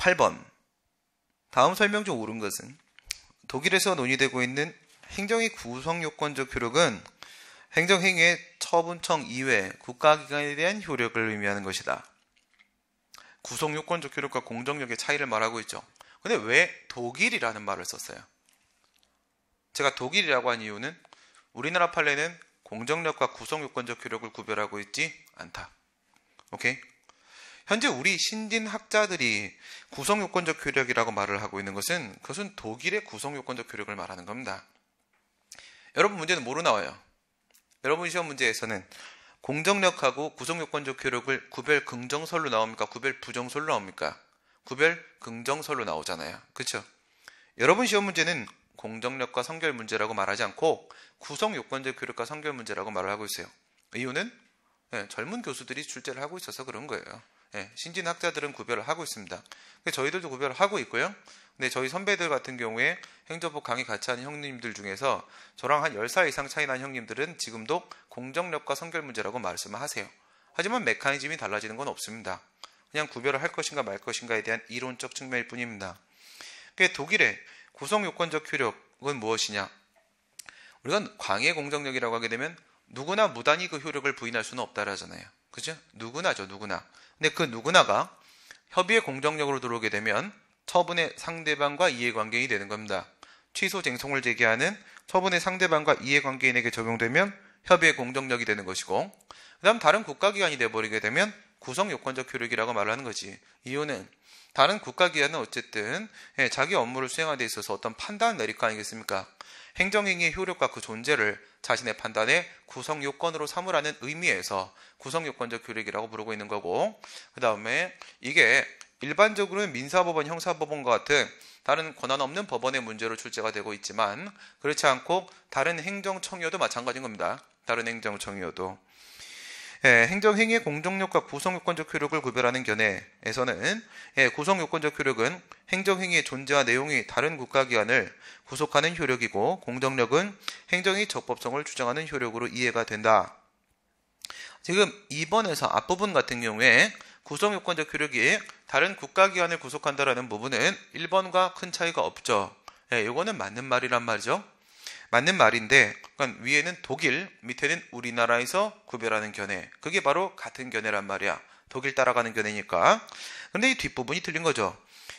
8번. 다음 설명 중 옳은 것은 독일에서 논의되고 있는 행정의 구성 요건적 효력은 행정행위의 처분청 이외 국가기관에 대한 효력을 의미하는 것이다. 구성 요건적 효력과 공정력의 차이를 말하고 있죠. 근데 왜 독일이라는 말을 썼어요? 제가 독일이라고 한 이유는 우리나라 판례는 공정력과 구성 요건적 효력을 구별하고 있지 않다. 오케이? 현재 우리 신진 학자들이 구성요건적 효력이라고 말을 하고 있는 것은 그것은 독일의 구성요건적 효력을 말하는 겁니다. 여러분 문제는 뭐로 나와요? 여러분 시험 문제에서는 공정력하고 구성요건적 효력을 구별 긍정설로 나옵니까? 구별 부정설로 나옵니까? 구별 긍정설로 나오잖아요. 그렇죠? 여러분 시험 문제는 공정력과 성결 문제라고 말하지 않고 구성 요건적 효력과 성결 문제라고 말을 하고 있어요. 이유는 네, 젊은 교수들이 출제를 하고 있어서 그런 거예요. 예, 신진 학자들은 구별을 하고 있습니다. 저희들도 구별을 하고 있고요. 근데 저희 선배들 같은 경우에 행정법 강의 같이 하는 형님들 중에서 저랑 한 10살 이상 차이 난 형님들은 지금도 공정력과 성결 문제라고 말씀을 하세요. 하지만 메커니즘이 달라지는 건 없습니다. 그냥 구별을 할 것인가 말 것인가에 대한 이론적 측면일 뿐입니다. 그게 독일의 구성요건적 효력은 무엇이냐? 우리가 광해 공정력이라고 하게 되면 누구나 무단히 그 효력을 부인할 수는 없다라잖아요. 그죠? 누구나죠, 누구나. 근데 그 누구나가 협의의 공정력으로 들어오게 되면 처분의 상대방과 이해관계인이 되는 겁니다. 취소 쟁송을 제기하는 처분의 상대방과 이해관계인에게 적용되면 협의의 공정력이 되는 것이고 그 다음 다른 국가기관이 돼버리게 되면 구성요건적 효력이라고 말 하는 거지. 이유는 다른 국가기관은 어쨌든 예, 자기 업무를 수행하는 데 있어서 어떤 판단을 내릴 거 아니겠습니까? 행정행위의 효력과 그 존재를 자신의 판단의 구성 요건으로 삼으라는 의미에서 구성 요건적 효력이라고 부르고 있는 거고 그 다음에 이게 일반적으로는 민사법원, 형사법원과 같은 다른 권한 없는 법원의 문제로 출제가 되고 있지만 그렇지 않고 다른 행정청이어도 마찬가지인 겁니다. 다른 행정청이어도 예, 행정행위의 공정력과 구성요건적 효력을 구별하는 견해에서는 예, 구성요건적 효력은 행정행위의 존재와 내용이 다른 국가기관을 구속하는 효력이고 공정력은 행정의 적법성을 주장하는 효력으로 이해가 된다. 지금 2번에서 앞부분 같은 경우에 구성요건적 효력이 다른 국가기관을 구속한다라는 부분은 1번과 큰 차이가 없죠. 예, 이거는 맞는 말이란 말이죠. 맞는 말인데 그러니까 위에는 독일, 밑에는 우리나라에서 구별하는 견해. 그게 바로 같은 견해란 말이야. 독일 따라가는 견해니까. 근데 이 뒷부분이 틀린 거죠.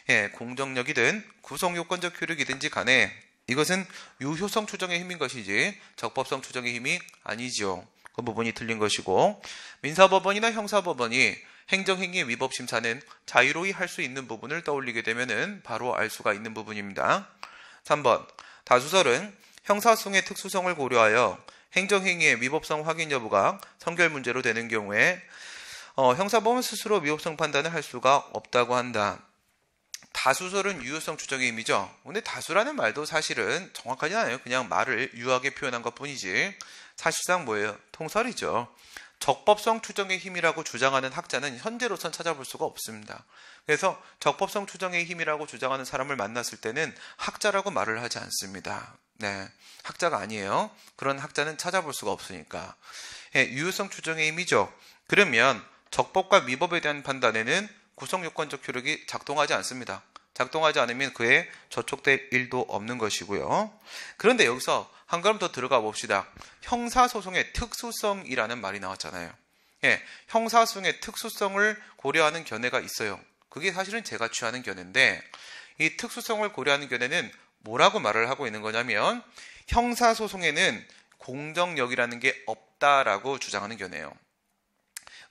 예, 공정력이든 구성요건적 효력이든지 간에 이것은 유효성 추정의 힘인 것이지 적법성 추정의 힘이 아니지요. 그 부분이 틀린 것이고 민사법원이나 형사법원이 행정행위의 위법 심사는 자유로이 할 수 있는 부분을 떠올리게 되면은 바로 알 수가 있는 부분입니다. 3번 다수설은 형사소송의 특수성을 고려하여 행정행위의 위법성 확인 여부가 선결 문제로 되는 경우에 어, 형사범은 스스로 위법성 판단을 할 수가 없다고 한다. 다수설은 유효성 추정의 의미죠. 근데 다수라는 말도 사실은 정확하지 않아요. 그냥 말을 유하게 표현한 것 뿐이지. 사실상 뭐예요? 통설이죠. 적법성 추정의 힘이라고 주장하는 학자는 현재로선 찾아볼 수가 없습니다. 그래서 적법성 추정의 힘이라고 주장하는 사람을 만났을 때는 학자라고 말을 하지 않습니다. 네. 학자가 아니에요. 그런 학자는 찾아볼 수가 없으니까. 예, 유효성 추정의 힘이죠. 그러면 적법과 위법에 대한 판단에는 구성요건적 효력이 작동하지 않습니다. 작동하지 않으면 그에 저촉될 일도 없는 것이고요. 그런데 여기서 한 걸음 더 들어가 봅시다. 형사소송의 특수성이라는 말이 나왔잖아요. 예, 형사소송의 특수성을 고려하는 견해가 있어요. 그게 사실은 제가 취하는 견해인데 이 특수성을 고려하는 견해는 뭐라고 말을 하고 있는 거냐면 형사소송에는 공정력이라는 게 없다라고 주장하는 견해예요.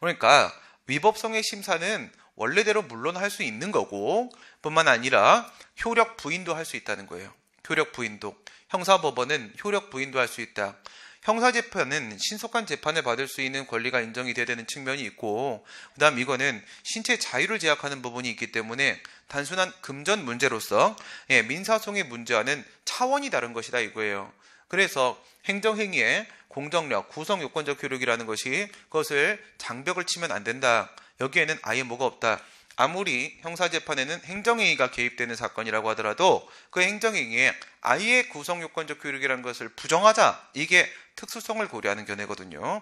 그러니까 위법성의 심사는 원래대로 물론 할 수 있는 거고 뿐만 아니라 효력 부인도 할 수 있다는 거예요. 효력 부인도 형사법원은 효력 부인도 할 수 있다. 형사재판은 신속한 재판을 받을 수 있는 권리가 인정이 돼야 되는 측면이 있고 그 다음 이거는 신체 자유를 제약하는 부분이 있기 때문에 단순한 금전 문제로서 예, 민사소송의 문제와는 차원이 다른 것이다 이거예요. 그래서 행정행위의 공정력, 구성요건적 효력이라는 것이 그것을 장벽을 치면 안 된다. 여기에는 아예 뭐가 없다. 아무리 형사재판에는 행정행위가 개입되는 사건이라고 하더라도 그 행정행위에 아예 구성요건적 효력이라는 것을 부정하자 이게 특수성을 고려하는 견해거든요.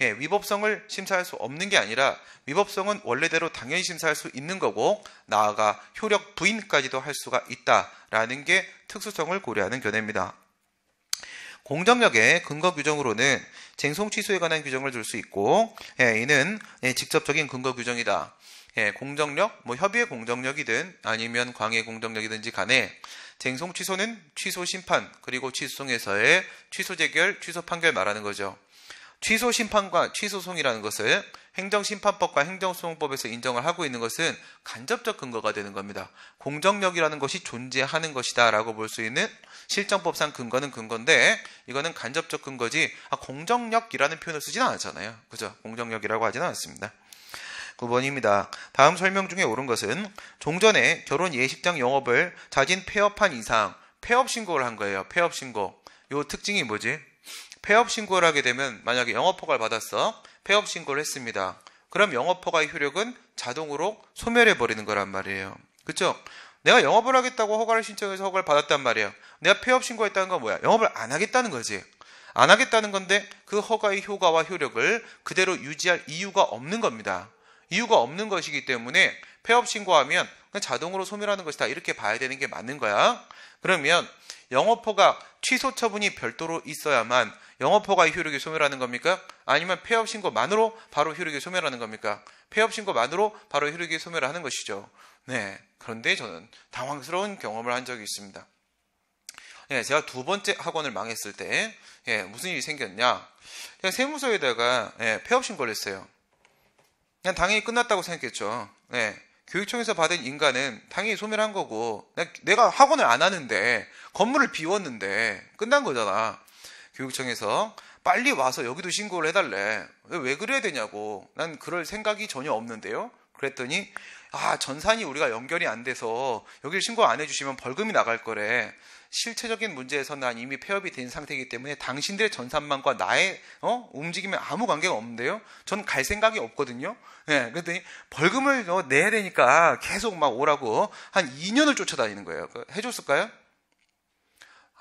예, 위법성을 심사할 수 없는 게 아니라 위법성은 원래대로 당연히 심사할 수 있는 거고 나아가 효력 부인까지도 할 수가 있다라는 게 특수성을 고려하는 견해입니다. 공정력의 근거 규정으로는 쟁송 취소에 관한 규정을 둘 수 있고 예, 이는 예, 직접적인 근거 규정이다. 예, 공정력, 뭐 협의의 공정력이든 아니면 광의 공정력이든지 간에 쟁송 취소는 취소 심판 그리고 취소송에서의 취소 재결, 취소 판결 말하는 거죠. 취소 심판과 취소송이라는 것을 행정심판법과 행정소송법에서 인정을 하고 있는 것은 간접적 근거가 되는 겁니다. 공정력이라는 것이 존재하는 것이다라고 볼 수 있는 실정법상 근거는 근거인데 이거는 간접적 근거지 아, 공정력이라는 표현을 쓰진 않았잖아요. 그죠? 공정력이라고 하진 않았습니다. 9번입니다. 다음 설명 중에 옳은 것은 종전에 결혼 예식장 영업을 자진 폐업한 이상 폐업 신고를 한 거예요. 폐업 신고. 요 특징이 뭐지? 폐업 신고를 하게 되면 만약에 영업 허가를 받았어. 폐업 신고를 했습니다. 그럼 영업 허가의 효력은 자동으로 소멸해 버리는 거란 말이에요. 그쵸 내가 영업을 하겠다고 허가를 신청해서 허가를 받았단 말이에요. 내가 폐업 신고했다는 건 뭐야? 영업을 안 하겠다는 거지. 안 하겠다는 건데 그 허가의 효과와 효력을 그대로 유지할 이유가 없는 겁니다. 이유가 없는 것이기 때문에 폐업 신고하면 그냥 자동으로 소멸하는 것이다. 이렇게 봐야 되는 게 맞는 거야. 그러면 영업허가 취소 처분이 별도로 있어야만 영업허가의 효력이 소멸하는 겁니까? 아니면 폐업 신고만으로 바로 효력이 소멸하는 겁니까? 폐업 신고만으로 바로 효력이 소멸하는 것이죠. 네. 그런데 저는 당황스러운 경험을 한 적이 있습니다. 예, 제가 두 번째 학원을 망했을 때, 예, 무슨 일이 생겼냐. 제가 세무서에다가, 예, 폐업신고를 했어요. 그냥 당연히 끝났다고 생각했죠. 예, 교육청에서 받은 인간은 당연히 소멸한 거고, 내가 학원을 안 하는데, 건물을 비웠는데, 끝난 거잖아. 교육청에서 빨리 와서 여기도 신고를 해달래. 왜, 그래야 되냐고. 난 그럴 생각이 전혀 없는데요. 그랬더니 아 전산이 우리가 연결이 안 돼서 여기를 신고 안 해주시면 벌금이 나갈 거래. 실체적인 문제에서 난 이미 폐업이 된 상태이기 때문에 당신들의 전산망과 나의 어? 움직임에 아무 관계가 없는데요. 전 갈 생각이 없거든요. 예, 그랬더니 벌금을 내야 되니까 계속 막 오라고 한 2년을 쫓아다니는 거예요. 그 해줬을까요?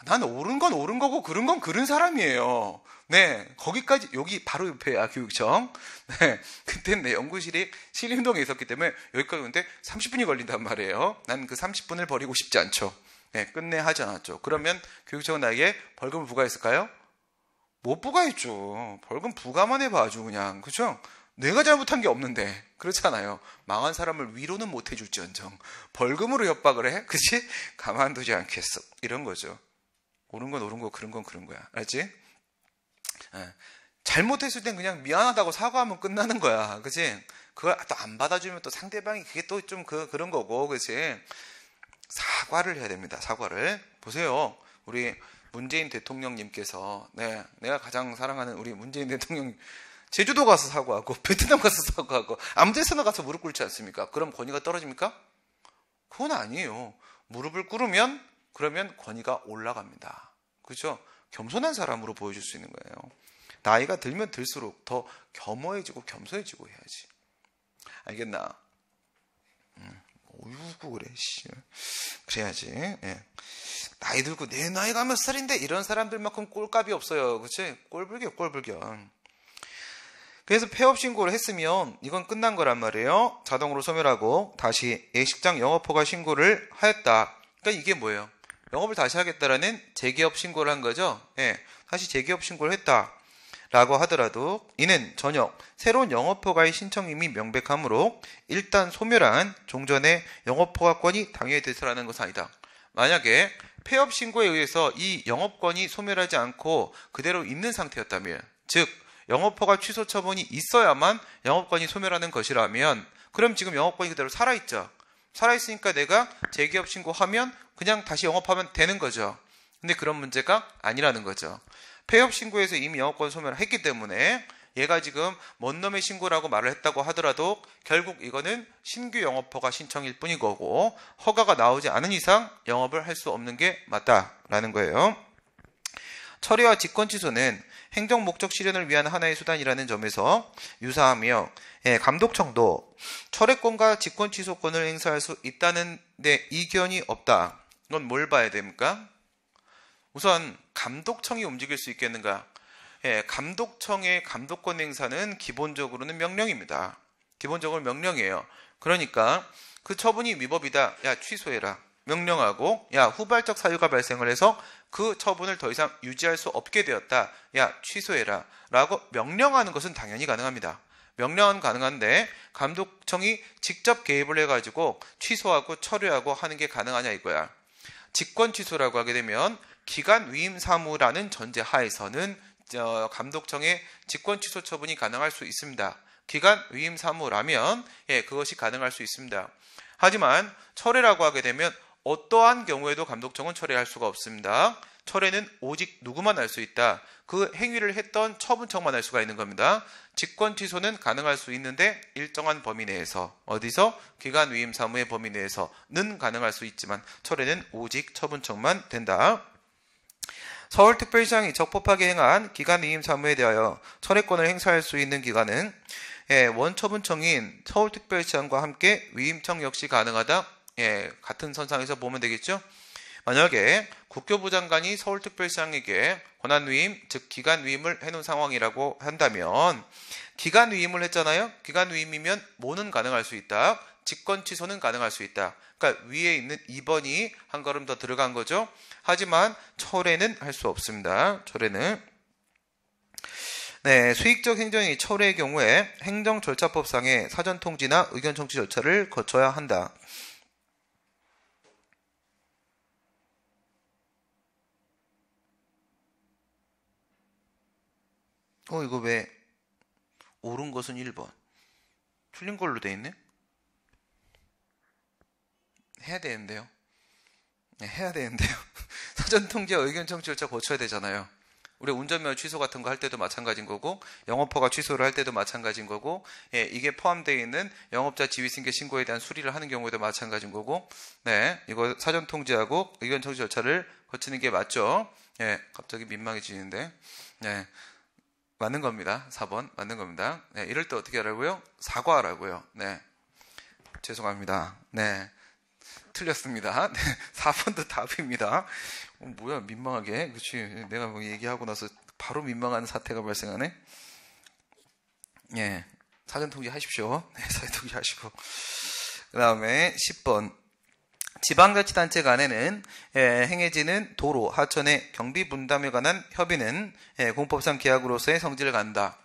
난 옳은 건 옳은 거고 그런건그런 사람이에요. 네, 거기까지 여기 바로 옆에야 아, 교육청. 네, 그때 내 연구실이 신림동에 있었기 때문에 여기까지 오는데 30분이 걸린단 말이에요. 난 그 30분을 버리고 싶지 않죠. 네, 끝내 하지 않았죠. 그러면 교육청은 나에게 벌금을 부과했을까요? 못 부과했죠. 벌금 부과만 해봐 아주 그냥 그죠? 내가 잘못한 게 없는데 그렇잖아요. 망한 사람을 위로는 못 해줄지언정 벌금으로 협박을 해, 그치? 가만두지 않겠어. 이런 거죠. 옳은 건 옳은 거, 그런 건 그런 거야. 알지? 예. 잘못했을 땐 그냥 미안하다고 사과하면 끝나는 거야. 그치 그걸 또 안 받아주면 또 상대방이 그게 또 좀 그, 그런 거고. 그치 사과를 해야 됩니다. 사과를. 보세요. 우리 문재인 대통령님께서, 네, 내가 가장 사랑하는 우리 문재인 대통령 제주도 가서 사과하고, 베트남 가서 사과하고, 아무 데서나 가서 무릎 꿇지 않습니까? 그럼 권위가 떨어집니까? 그건 아니에요. 무릎을 꿇으면 그러면 권위가 올라갑니다. 그죠? 겸손한 사람으로 보여줄 수 있는 거예요. 나이가 들면 들수록 더 겸허해지고 겸손해지고 해야지. 알겠나? 음, 어이구 그래. 씨. 그래야지. 예. 나이 들고 내 나이가 몇 살인데 이런 사람들만큼 꼴값이 없어요. 그렇지? 꼴불견 꼴불견. 그래서 폐업 신고를 했으면 이건 끝난 거란 말이에요. 자동으로 소멸하고 다시 예식장 영업허가 신고를 하였다. 그러니까 이게 뭐예요? 영업을 다시 하겠다라는 재기업 신고를 한 거죠. 예, 다시 재기업 신고를 했다. 라고 하더라도 이는 전역 새로운 영업허가의 신청임이 명백하므로 일단 소멸한 종전의 영업허가권이 당해되서라는 것은 아니다. 만약에 폐업 신고에 의해서 이 영업권이 소멸하지 않고 그대로 있는 상태였다면 즉 영업허가 취소 처분이 있어야만 영업권이 소멸하는 것이라면 그럼 지금 영업권이 그대로 살아있죠. 살아있으니까 내가 재기업 신고하면 그냥 다시 영업하면 되는 거죠. 근데 그런 문제가 아니라는 거죠. 폐업 신고에서 이미 영업권 소멸을 했기 때문에 얘가 지금 먼 놈의 신고라고 말을 했다고 하더라도 결국 이거는 신규 영업 허가 신청일 뿐인 거고 허가가 나오지 않은 이상 영업을 할 수 없는 게 맞다라는 거예요. 처리와 직권 취소는 행정 목적 실현을 위한 하나의 수단이라는 점에서 유사하며 예, 감독청도 철회권과 직권 취소권을 행사할 수 있다는 데 이견이 없다. 이건 뭘 봐야 됩니까? 우선 감독청이 움직일 수 있겠는가? 예, 감독청의 감독권 행사는 기본적으로는 명령입니다. 기본적으로 명령이에요. 그러니까 그 처분이 위법이다. 야, 취소해라. 명령하고 야, 후발적 사유가 발생을 해서 그 처분을 더 이상 유지할 수 없게 되었다. 야, 취소해라. 라고 명령하는 것은 당연히 가능합니다. 명령은 가능한데 감독청이 직접 개입을 해가지고 취소하고 철회하고 하는 게 가능하냐 이거야. 직권 취소라고 하게 되면 기간 위임 사무라는 전제 하에서는 감독청의 직권 취소 처분이 가능할 수 있습니다. 기간 위임 사무라면 예, 그것이 가능할 수 있습니다. 하지만 철회라고 하게 되면 어떠한 경우에도 감독청은 철회할 수가 없습니다. 철회는 오직 누구만 할 수 있다. 그 행위를 했던 처분청만 할 수가 있는 겁니다. 직권 취소는 가능할 수 있는데 일정한 범위 내에서 어디서 기간 위임 사무의 범위 내에서는 가능할 수 있지만 철회는 오직 처분청만 된다. 서울특별시장이 적법하게 행한 기간 위임 사무에 대하여 철회권을 행사할 수 있는 기간은 예, 원처분청인 서울특별시장과 함께 위임청 역시 가능하다. 예, 같은 선상에서 보면 되겠죠. 만약에 국교부 장관이 서울특별시장에게 권한위임, 즉 기간위임을 해놓은 상황이라고 한다면 기간위임을 했잖아요. 기간위임이면 뭐는 가능할 수 있다. 직권 취소는 가능할 수 있다. 그러니까 위에 있는 2번이 한 걸음 더 들어간 거죠. 하지만 철회는 할 수 없습니다. 철회는 네, 수익적 행정이 철회의 경우에 행정 절차법상의 사전 통지나 의견 청취 절차를 거쳐야 한다. 어, 이거 왜 옳은 것은 1번. 틀린 걸로 돼 있네? 해야 되는데요. 네, 해야 되는데요. 사전 통제와 의견 청취 절차 거쳐야 되잖아요. 우리 운전면허 취소 같은 거 할 때도 마찬가지인 거고 영업허가 취소를 할 때도 마찬가지인 거고 예, 이게 포함되어 있는 영업자 지위승계 신고에 대한 수리를 하는 경우에도 마찬가지인 거고 네 이거 사전 통지하고 의견 청취 절차를 거치는 게 맞죠 예 갑자기 민망해지는데 네, 맞는 겁니다. 4번 맞는 겁니다. 네, 이럴 때 어떻게 하라고요? 사과하라고요. 네. 죄송합니다. 네. 틀렸습니다. 네, 4번도 답입니다. 어, 뭐야, 민망하게. 그치. 내가 뭐 얘기하고 나서 바로 민망한 사태가 발생하네. 예. 사전 통지 하십시오. 네, 사전 통지 하시고. 그 다음에 10번. 지방자치단체 간에는 예, 행해지는 도로, 하천의 경비 분담에 관한 협의는 예, 공법상 계약으로서의 성질을 간다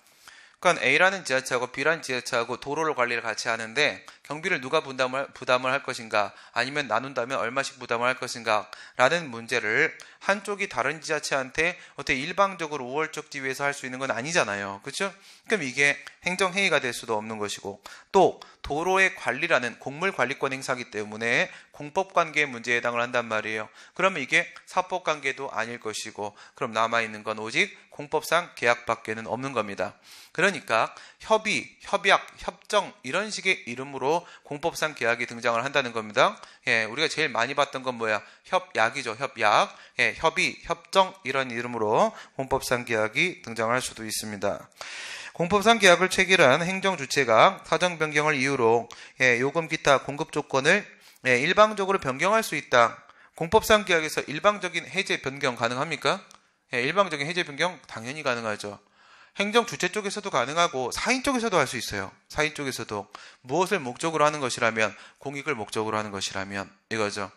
그러니까 A라는 지하차하고 B라는 지하차하고 도로를 관리를 같이 하는데 경비를 누가 부담을, 부담을 할 것인가 아니면 나눈다면 얼마씩 부담을 할 것인가 라는 문제를 한쪽이 다른 지자체한테 어떻게 일방적으로 우월적 지위에서 할 수 있는 건 아니잖아요. 그렇죠? 그럼 이게 행정회의가 될 수도 없는 것이고 또 도로의 관리라는 공물 관리권 행사기 때문에 공법 관계 문제에 해당을 한단 말이에요. 그러면 이게 사법 관계도 아닐 것이고 그럼 남아 있는 건 오직 공법상 계약밖에는 없는 겁니다. 그러니까 협의, 협약, 협정 이런 식의 이름으로 공법상 계약이 등장을 한다는 겁니다. 예, 우리가 제일 많이 봤던 건 뭐야? 협약이죠. 협약, 예, 협의, 협정 이런 이름으로 공법상 계약이 등장할 수도 있습니다. 공법상 계약을 체결한 행정 주체가 사정 변경을 이유로 예, 요금 기타 공급 조건을 예, 일방적으로 변경할 수 있다. 공법상 계약에서 일방적인 해제 변경 가능합니까? 예, 일방적인 해제 변경 당연히 가능하죠. 행정 주체 쪽에서도 가능하고 사인 쪽에서도 할 수 있어요. 사인 쪽에서도 무엇을 목적으로 하는 것이라면 공익을 목적으로 하는 것이라면 이거죠.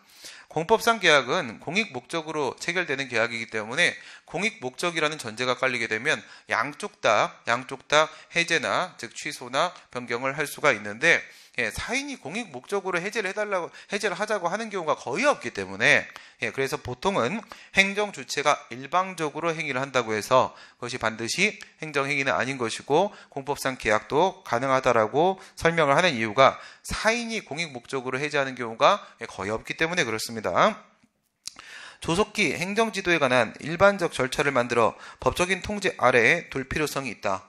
공법상 계약은 공익 목적으로 체결되는 계약이기 때문에 공익 목적이라는 전제가 깔리게 되면 양쪽 다 양쪽 다 해제나 즉 취소나 변경을 할 수가 있는데 예, 사인이 공익 목적으로 해제를 해달라고 해제를 하자고 하는 경우가 거의 없기 때문에 예, 그래서 보통은 행정 주체가 일방적으로 행위를 한다고 해서 그것이 반드시 행정 행위는 아닌 것이고 공법상 계약도 가능하다라고 설명을 하는 이유가 사인이 공익 목적으로 해제하는 경우가 예, 거의 없기 때문에 그렇습니다. 조속히 행정지도에 관한 일반적 절차를 만들어 법적인 통제 아래에 둘 필요성이 있다.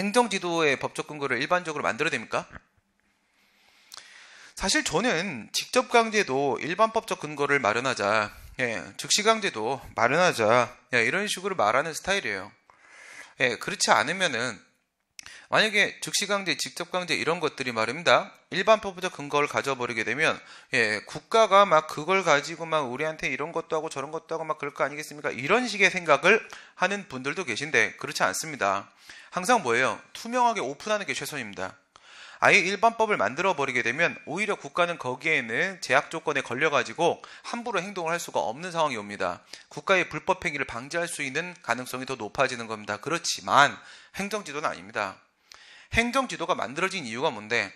행정지도의 법적 근거를 일반적으로 만들어야 됩니까? 사실 저는 직접 강제도 일반 법적 근거를 마련하자, 예, 즉시 강제도 마련하자, 예, 이런 식으로 말하는 스타일이에요. 예, 그렇지 않으면은 만약에 즉시 강제, 직접 강제 이런 것들이 말입니다. 일반 법적 근거를 가져버리게 되면 예, 국가가 막 그걸 가지고 막 우리한테 이런 것도 하고 저런 것도 하고 막 그럴 거 아니겠습니까? 이런 식의 생각을 하는 분들도 계신데 그렇지 않습니다. 항상 뭐예요? 투명하게 오픈하는 게 최선입니다. 아예 일반법을 만들어 버리게 되면 오히려 국가는 거기에는 제약 조건에 걸려 가지고 함부로 행동을 할 수가 없는 상황이 옵니다. 국가의 불법 행위를 방지할 수 있는 가능성이 더 높아지는 겁니다. 그렇지만 행정 지도는 아닙니다. 행정 지도가 만들어진 이유가 뭔데?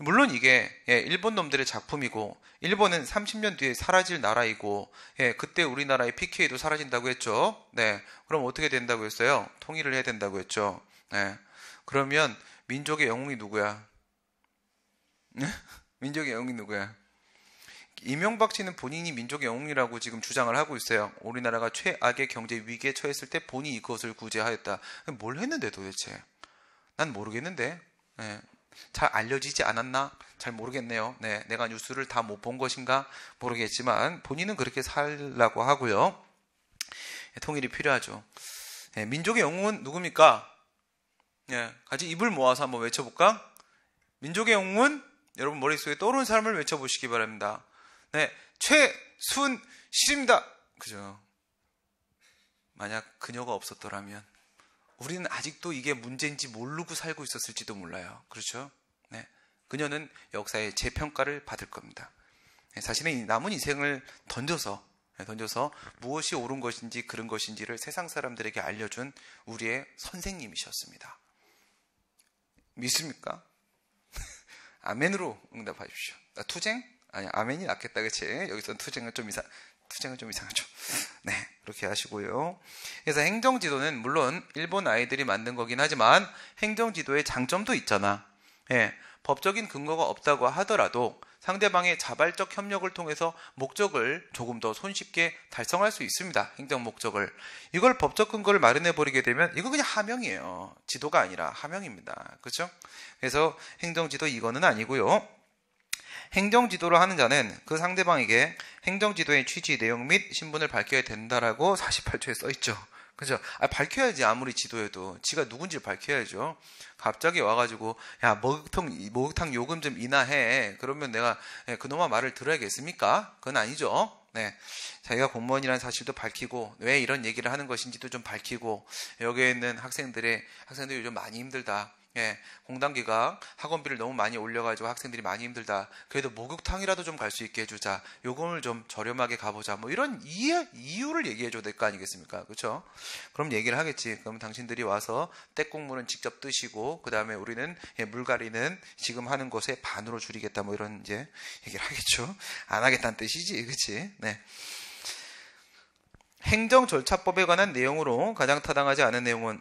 물론 이게 예, 일본 놈들의 작품이고 일본은 30년 뒤에 사라질 나라이고 예, 그때 우리나라의 PK도 사라진다고 했죠. 네, 그럼 어떻게 된다고 했어요? 통일을 해야 된다고 했죠. 네. 그러면 민족의 영웅이 누구야? 네? 민족의 영웅이 누구야? 이명박 씨는 본인이 민족의 영웅이라고 지금 주장을 하고 있어요. 우리나라가 최악의 경제 위기에 처했을 때 본인이 이것을 구제하였다. 뭘 했는데 도대체? 난 모르겠는데. 네. 잘 알려지지 않았나? 잘 모르겠네요. 네. 내가 뉴스를 다 못 본 것인가? 모르겠지만 본인은 그렇게 살라고 하고요. 네, 통일이 필요하죠. 네. 민족의 영웅은 누굽니까? 예, 같이 입을 모아서 한번 외쳐볼까? 민족의 영웅은 여러분 머릿속에 떠오르는 사람을 외쳐보시기 바랍니다. 네, 최순실입니다. 그죠? 만약 그녀가 없었더라면 우리는 아직도 이게 문제인지 모르고 살고 있었을지도 몰라요. 그렇죠? 네, 그녀는 역사의 재평가를 받을 겁니다. 네, 자신의 남은 인생을 던져서 네, 던져서 무엇이 옳은 것인지 그른 것인지를 세상 사람들에게 알려준 우리의 선생님이셨습니다. 믿습니까? 아멘으로 응답하십시오. 아, 투쟁? 아니, 아멘이 낫겠다, 그치? 여기서 투쟁은 좀 이상, 투쟁은 좀 이상하죠. 네, 그렇게 하시고요. 그래서 행정 지도는 물론 일본 아이들이 만든 거긴 하지만 행정 지도의 장점도 있잖아. 예, 법적인 근거가 없다고 하더라도 상대방의 자발적 협력을 통해서 목적을 조금 더 손쉽게 달성할 수 있습니다. 행정 목적을. 이걸 법적 근거를 마련해 버리게 되면 이거 그냥 하명이에요. 지도가 아니라 하명입니다. 그렇죠? 그래서 행정 지도 이거는 아니고요. 행정 지도를 하는 자는 그 상대방에게 행정 지도의 취지, 내용 및 신분을 밝혀야 된다라고 48조에 써 있죠. 그죠? 아, 밝혀야지 아무리 지도해도 지가 누군지를 밝혀야죠. 갑자기 와가지고 야 목욕탕 목욕탕 요금 좀 인하해. 그러면 내가 예, 그놈아 말을 들어야겠습니까? 그건 아니죠. 네, 자기가 공무원이라는 사실도 밝히고 왜 이런 얘기를 하는 것인지도 좀 밝히고 여기에 있는 학생들의 학생들이 요즘 많이 힘들다. 예, 공단기가 학원비를 너무 많이 올려가지고 학생들이 많이 힘들다. 그래도 목욕탕이라도 좀 갈 수 있게 해주자. 요금을 좀 저렴하게 가보자. 뭐 이런 이유, 이유를 얘기해줘야 될거 아니겠습니까? 그렇죠? 그럼 얘기를 하겠지. 그럼 당신들이 와서 떼국물은 직접 뜨시고 그 다음에 우리는 예, 물갈이는 지금 하는 곳에 반으로 줄이겠다. 뭐 이런 이제 얘기를 하겠죠. 안 하겠다는 뜻이지, 그렇지? 네. 행정 절차법에 관한 내용으로 가장 타당하지 않은 내용은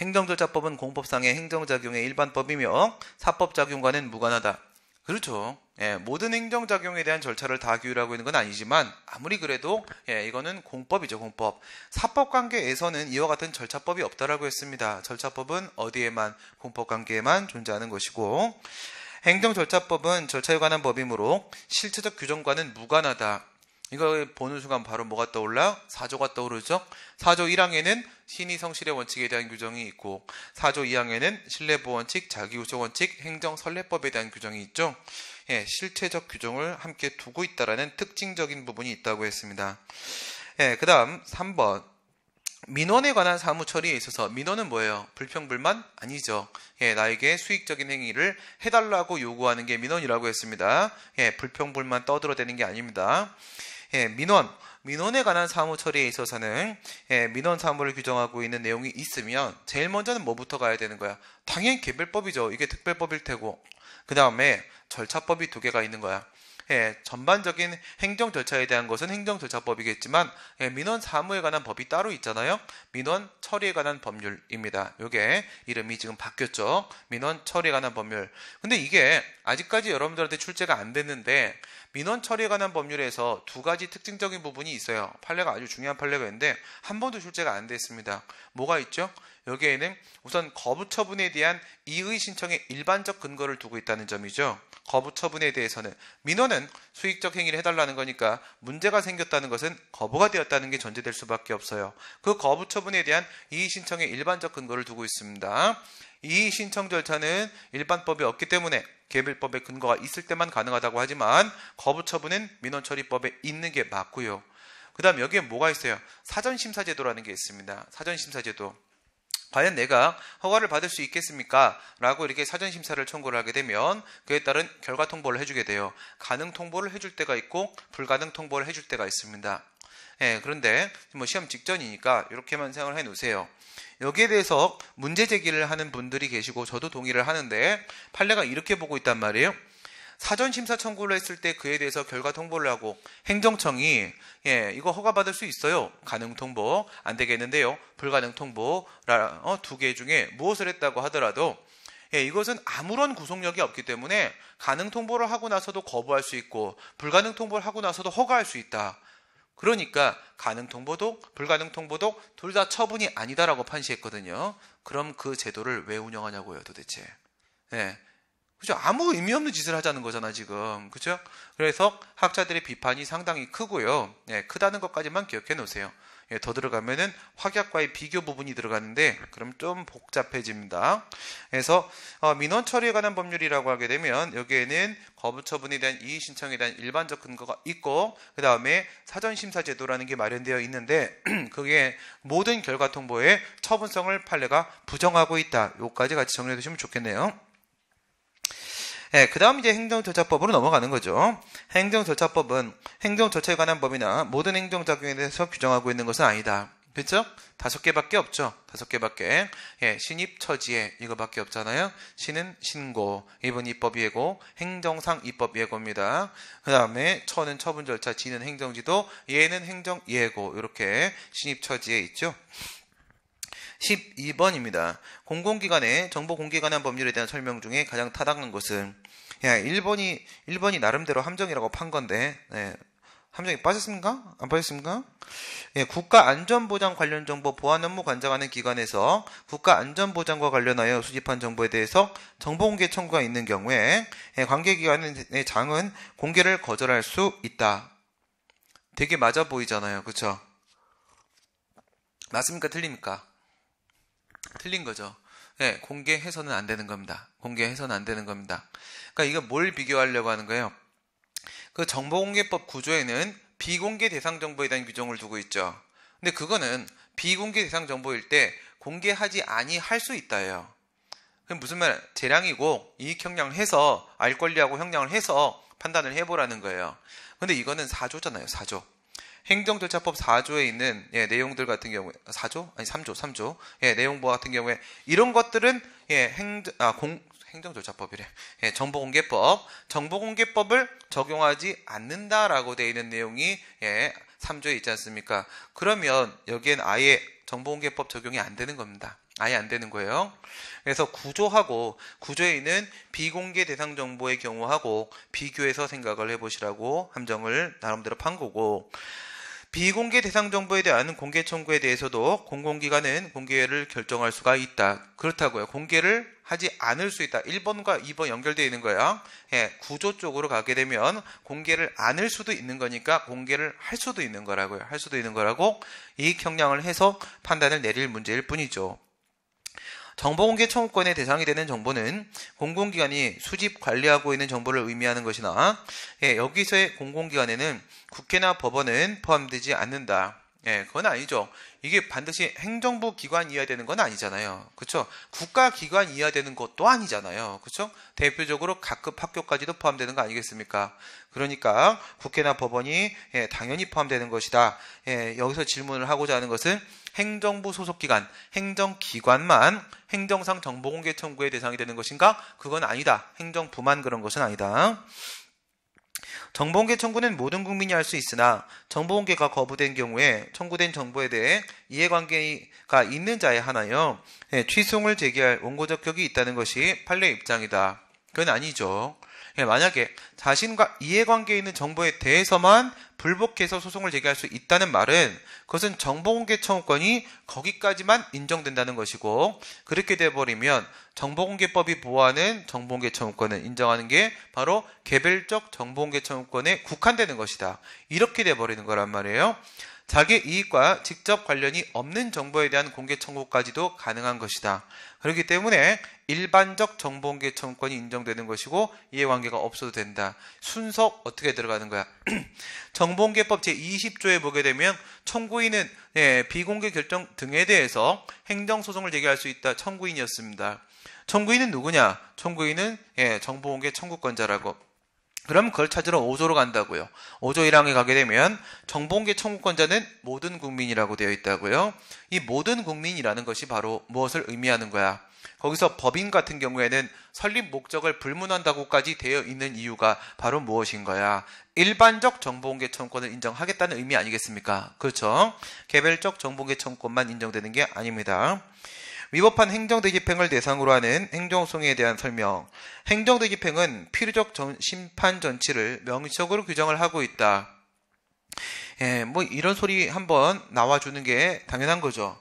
행정절차법은 공법상의 행정작용의 일반법이며 사법작용과는 무관하다. 그렇죠. 예, 모든 행정작용에 대한 절차를 다 규율하고 있는 건 아니지만 아무리 그래도 예, 이거는 공법이죠 공법 사법관계에서는 이와 같은 절차법이 없다라고 했습니다 절차법은 어디에만 공법관계에만 존재하는 것이고 행정절차법은 절차에 관한 법이므로 실체적 규정과는 무관하다 이거 보는 순간 바로 뭐가 떠올라? 4조가 떠오르죠? 4조 1항에는 신의 성실의 원칙에 대한 규정이 있고 4조 2항에는 신뢰보 원칙, 자기우소 원칙, 행정 설례법에 대한 규정이 있죠. 예, 실체적 규정을 함께 두고 있다라는 특징적인 부분이 있다고 했습니다. 예, 그다음 3번 민원에 관한 사무 처리에 있어서 민원은 뭐예요? 불평불만 아니죠. 예, 나에게 수익적인 행위를 해달라고 요구하는 게 민원이라고 했습니다. 예, 불평불만 떠들어대는 게 아닙니다. 예, 민원, 민원에 관한 사무 처리에 있어서는 예, 민원 사무를 규정하고 있는 내용이 있으면 제일 먼저는 뭐부터 가야 되는 거야? 당연히 개별법이죠. 이게 특별법일 테고. 그 다음에 절차법이 두 개가 있는 거야. 예, 전반적인 행정 절차에 대한 것은 행정 절차법이겠지만 예, 민원 사무에 관한 법이 따로 있잖아요. 민원 처리에 관한 법률입니다. 요게 이름이 지금 바뀌었죠. 민원 처리에 관한 법률. 근데 이게 아직까지 여러분들한테 출제가 안 됐는데 민원 처리에 관한 법률에서 두 가지 특징적인 부분이 있어요. 판례가 아주 중요한 판례가 있는데 한 번도 출제가 안 됐습니다. 뭐가 있죠? 여기에는 우선 거부 처분에 대한 이의 신청의 일반적 근거를 두고 있다는 점이죠. 거부 처분에 대해서는 민원은 수익적 행위를 해달라는 거니까 문제가 생겼다는 것은 거부가 되었다는 게 전제될 수밖에 없어요. 그 거부 처분에 대한 이의 신청의 일반적 근거를 두고 있습니다. 이의 신청 절차는 일반법이 없기 때문에 개별법의 근거가 있을 때만 가능하다고 하지만 거부 처분은 민원처리법에 있는 게 맞고요. 그 다음 여기에 뭐가 있어요? 사전심사제도라는 게 있습니다. 사전심사제도. 과연 내가 허가를 받을 수 있겠습니까? 라고 이렇게 사전 심사를 청구를 하게 되면 그에 따른 결과 통보를 해주게 돼요. 가능 통보를 해줄 때가 있고 불가능 통보를 해줄 때가 있습니다. 예, 그런데 뭐 시험 직전이니까 이렇게만 생각을 해 놓으세요. 여기에 대해서 문제 제기를 하는 분들이 계시고 저도 동의를 하는데 판례가 이렇게 보고 있단 말이에요. 사전 심사 청구를 했을 때 그에 대해서 결과 통보를 하고 행정청이 예, 이거 허가받을 수 있어요. 가능 통보 안 되겠는데요. 불가능 통보 어, 두개 중에 무엇을 했다고 하더라도 예, 이것은 아무런 구속력이 없기 때문에 가능 통보를 하고 나서도 거부할 수 있고 불가능 통보를 하고 나서도 허가할 수 있다. 그러니까 가능 통보도 불가능 통보도둘 다 처분이 아니다라고 판시했거든요. 그럼 그 제도를 왜 운영하냐고요, 도대체. 예. 그죠? 아무 의미 없는 짓을 하자는 거잖아, 지금. 그죠? 그래서 학자들의 비판이 상당히 크고요. 예, 크다는 것까지만 기억해 놓으세요. 예, 더 들어가면은 확약과의 비교 부분이 들어가는데, 그럼 좀 복잡해집니다. 그래서, 어, 민원 처리에 관한 법률이라고 하게 되면, 여기에는 거부 처분에 대한 이의 신청에 대한 일반적 근거가 있고, 그 다음에 사전심사 제도라는 게 마련되어 있는데, 그게 모든 결과 통보에 처분성을 판례가 부정하고 있다. 요까지 같이 정리해 두시면 좋겠네요. 예, 그 다음 이제 행정절차법으로 넘어가는 거죠. 행정절차법은 행정절차에 관한 법이나 모든 행정작용에 대해서 규정하고 있는 것은 아니다. 그렇죠? 다섯 개밖에 없죠. 다섯 개밖에. 예, 신입 처지에 이거밖에 없잖아요. 신은 신고, 입은 입법 예고, 행정상 입법 예고입니다. 그다음에 처는 처분 절차, 지는 행정지도, 예는 행정 예고. 이렇게 신입 처지에 있죠. 12번입니다. 공공기관의 정보 공개에 관한 법률에 대한 설명 중에 가장 타당한 것은 야, 1번이 1번이 나름대로 함정이라고 판 건데 예, 함정이 빠졌습니까? 안 빠졌습니까? 예, 국가안전보장 관련 정보 보안 업무 관장하는 기관에서 국가안전보장과 관련하여 수집한 정보에 대해서 정보공개 청구가 있는 경우에 예, 관계기관의 장은 공개를 거절할 수 있다. 되게 맞아 보이잖아요. 그렇죠? 맞습니까? 틀립니까? 틀린 거죠. 네, 공개해서는 안 되는 겁니다. 공개해서는 안 되는 겁니다. 그러니까 이거 뭘 비교하려고 하는 거예요? 그 정보공개법 구조에는 비공개 대상 정보에 대한 규정을 두고 있죠. 근데 그거는 비공개 대상 정보일 때 공개하지 아니할 수 있다예요. 그럼 무슨 말? 재량이고 이익 형량을 해서 알 권리하고 형량을 해서 판단을 해보라는 거예요. 근데 이거는 사조잖아요 사조 4조. 행정절차법 4조에 있는 예, 내용들 같은 경우에 4조 아, 아니 3조 3조 예, 내용와 같은 경우에 이런 것들은 예, 행정 아, 공, 행정조차법이래. 예, 정보공개법. 정보공개법을 적용하지 않는다라고 되어 있는 내용이 예, 3조에 있지 않습니까? 그러면 여기엔 아예 정보공개법 적용이 안 되는 겁니다. 아예 안 되는 거예요. 그래서 구조하고 구조에 있는 비공개 대상 정보의 경우하고 비교해서 생각을 해보시라고 함정을 나름대로 판 거고 비공개 대상 정보에 대한 공개 청구에 대해서도 공공기관은 공개를 결정할 수가 있다. 그렇다고요. 공개를 하지 않을 수 있다. 1번과 2번 연결되어 있는 거예요. 예, 구조 쪽으로 가게 되면 공개를 안을 수도 있는 거니까 공개를 할 수도 있는 거라고요. 할 수도 있는 거라고 이익 형량을 해서 판단을 내릴 문제일 뿐이죠. 정보공개 청구권의 대상이 되는 정보는 공공기관이 수집 관리하고 있는 정보를 의미하는 것이나 예, 여기서의 공공기관에는 국회나 법원은 포함되지 않는다. 예, 그건 아니죠. 이게 반드시 행정부 기관이어야 되는 건 아니잖아요. 그렇죠? 국가 기관이어야 되는 것도 아니잖아요. 그렇죠? 대표적으로 각급 학교까지도 포함되는 거 아니겠습니까? 그러니까 국회나 법원이 예, 당연히 포함되는 것이다. 예, 여기서 질문을 하고자 하는 것은 행정부 소속기관, 행정기관만 행정상 정보공개 청구의 대상이 되는 것인가? 그건 아니다. 행정부만 그런 것은 아니다. 정보공개 청구는 모든 국민이 할 수 있으나 정보공개가 거부된 경우에 청구된 정보에 대해 이해관계가 있는 자에 하나여 예, 취송을 제기할 원고적 격이 있다는 것이 판례 입장이다. 그건 아니죠. 예, 만약에 자신과 이해관계에 있는 정보에 대해서만 불복해서 소송을 제기할 수 있다는 말은 그것은 정보공개 청구권이 거기까지만 인정된다는 것이고 그렇게 돼버리면 정보공개법이 보호하는 정보공개 청구권을 인정하는 게 바로 개별적 정보공개 청구권에 국한되는 것이다. 이렇게 돼버리는 거란 말이에요. 자기 이익과 직접 관련이 없는 정보에 대한 공개 청구까지도 가능한 것이다. 그렇기 때문에 일반적 정보공개 청구권이 인정되는 것이고 이해관계가 없어도 된다. 순서 어떻게 들어가는 거야? 정보공개법 제20조에 보게 되면 청구인은 예, 비공개 결정 등에 대해서 행정소송을 제기할 수 있다. 청구인이었습니다. 청구인은 누구냐? 청구인은 예, 정보공개 청구권자라고 그럼 그걸 찾으러 5조로 간다고요. 5조 1항에 가게 되면 정봉계 청구권자는 모든 국민이라고 되어 있다고요. 이 모든 국민이라는 것이 바로 무엇을 의미하는 거야. 거기서 법인 같은 경우에는 설립 목적을 불문한다고까지 되어 있는 이유가 바로 무엇인 거야. 일반적 정보공개 청구권을 인정하겠다는 의미 아니겠습니까? 그렇죠. 개별적 정보공개 청구권만 인정되는 게 아닙니다. 위법한 행정대집행을 대상으로 하는 행정소송에 대한 설명. 행정대집행은 필요적 전, 심판 전치를 명시적으로 규정을 하고 있다. 예, 뭐 이런 소리 한번 나와주는 게 당연한 거죠.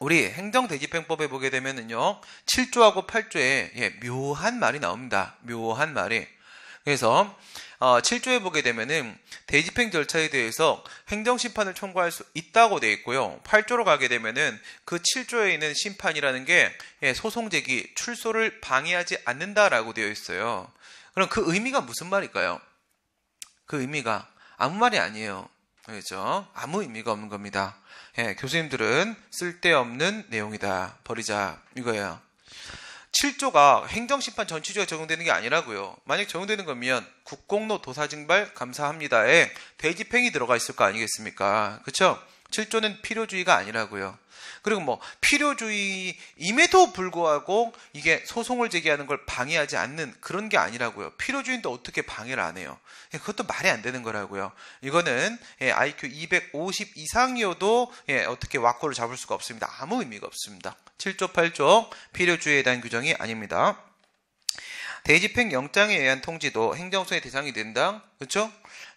우리 행정대집행법에 보게 되면은요, 7조하고 8조에 예, 묘한 말이 나옵니다. 묘한 말이. 그래서 7조에 어, 보게 되면은 대집행 절차에 대해서 행정 심판을 청구할 수 있다고 되어 있고요. 8조로 가게 되면은 그 7조에 있는 심판이라는 게 예, 소송 제기 출소를 방해하지 않는다라고 되어 있어요. 그럼 그 의미가 무슨 말일까요? 그 의미가 아무 말이 아니에요. 그렇죠? 아무 의미가 없는 겁니다. 예, 교수님들은 쓸데없는 내용이다. 버리자. 이거예요. 7조가 행정심판 전치조에 적용되는 게 아니라고요. 만약 적용되는 거면 국공로 도사증발 감사합니다에 대집행이 들어가 있을 거 아니겠습니까? 그렇죠? 7조는 필요주의가 아니라고요. 그리고 뭐 필요주의임에도 불구하고 이게 소송을 제기하는 걸 방해하지 않는 그런 게 아니라고요. 필요주의인데 어떻게 방해를 안 해요? 예, 그것도 말이 안 되는 거라고요. 이거는 예, IQ 250 이상이어도 예, 어떻게 와코를 잡을 수가 없습니다. 아무 의미가 없습니다. 7조 8조 필요주의에 대한 규정이 아닙니다. 대집행 영장에 의한 통지도 행정소의 대상이 된다. 그렇죠?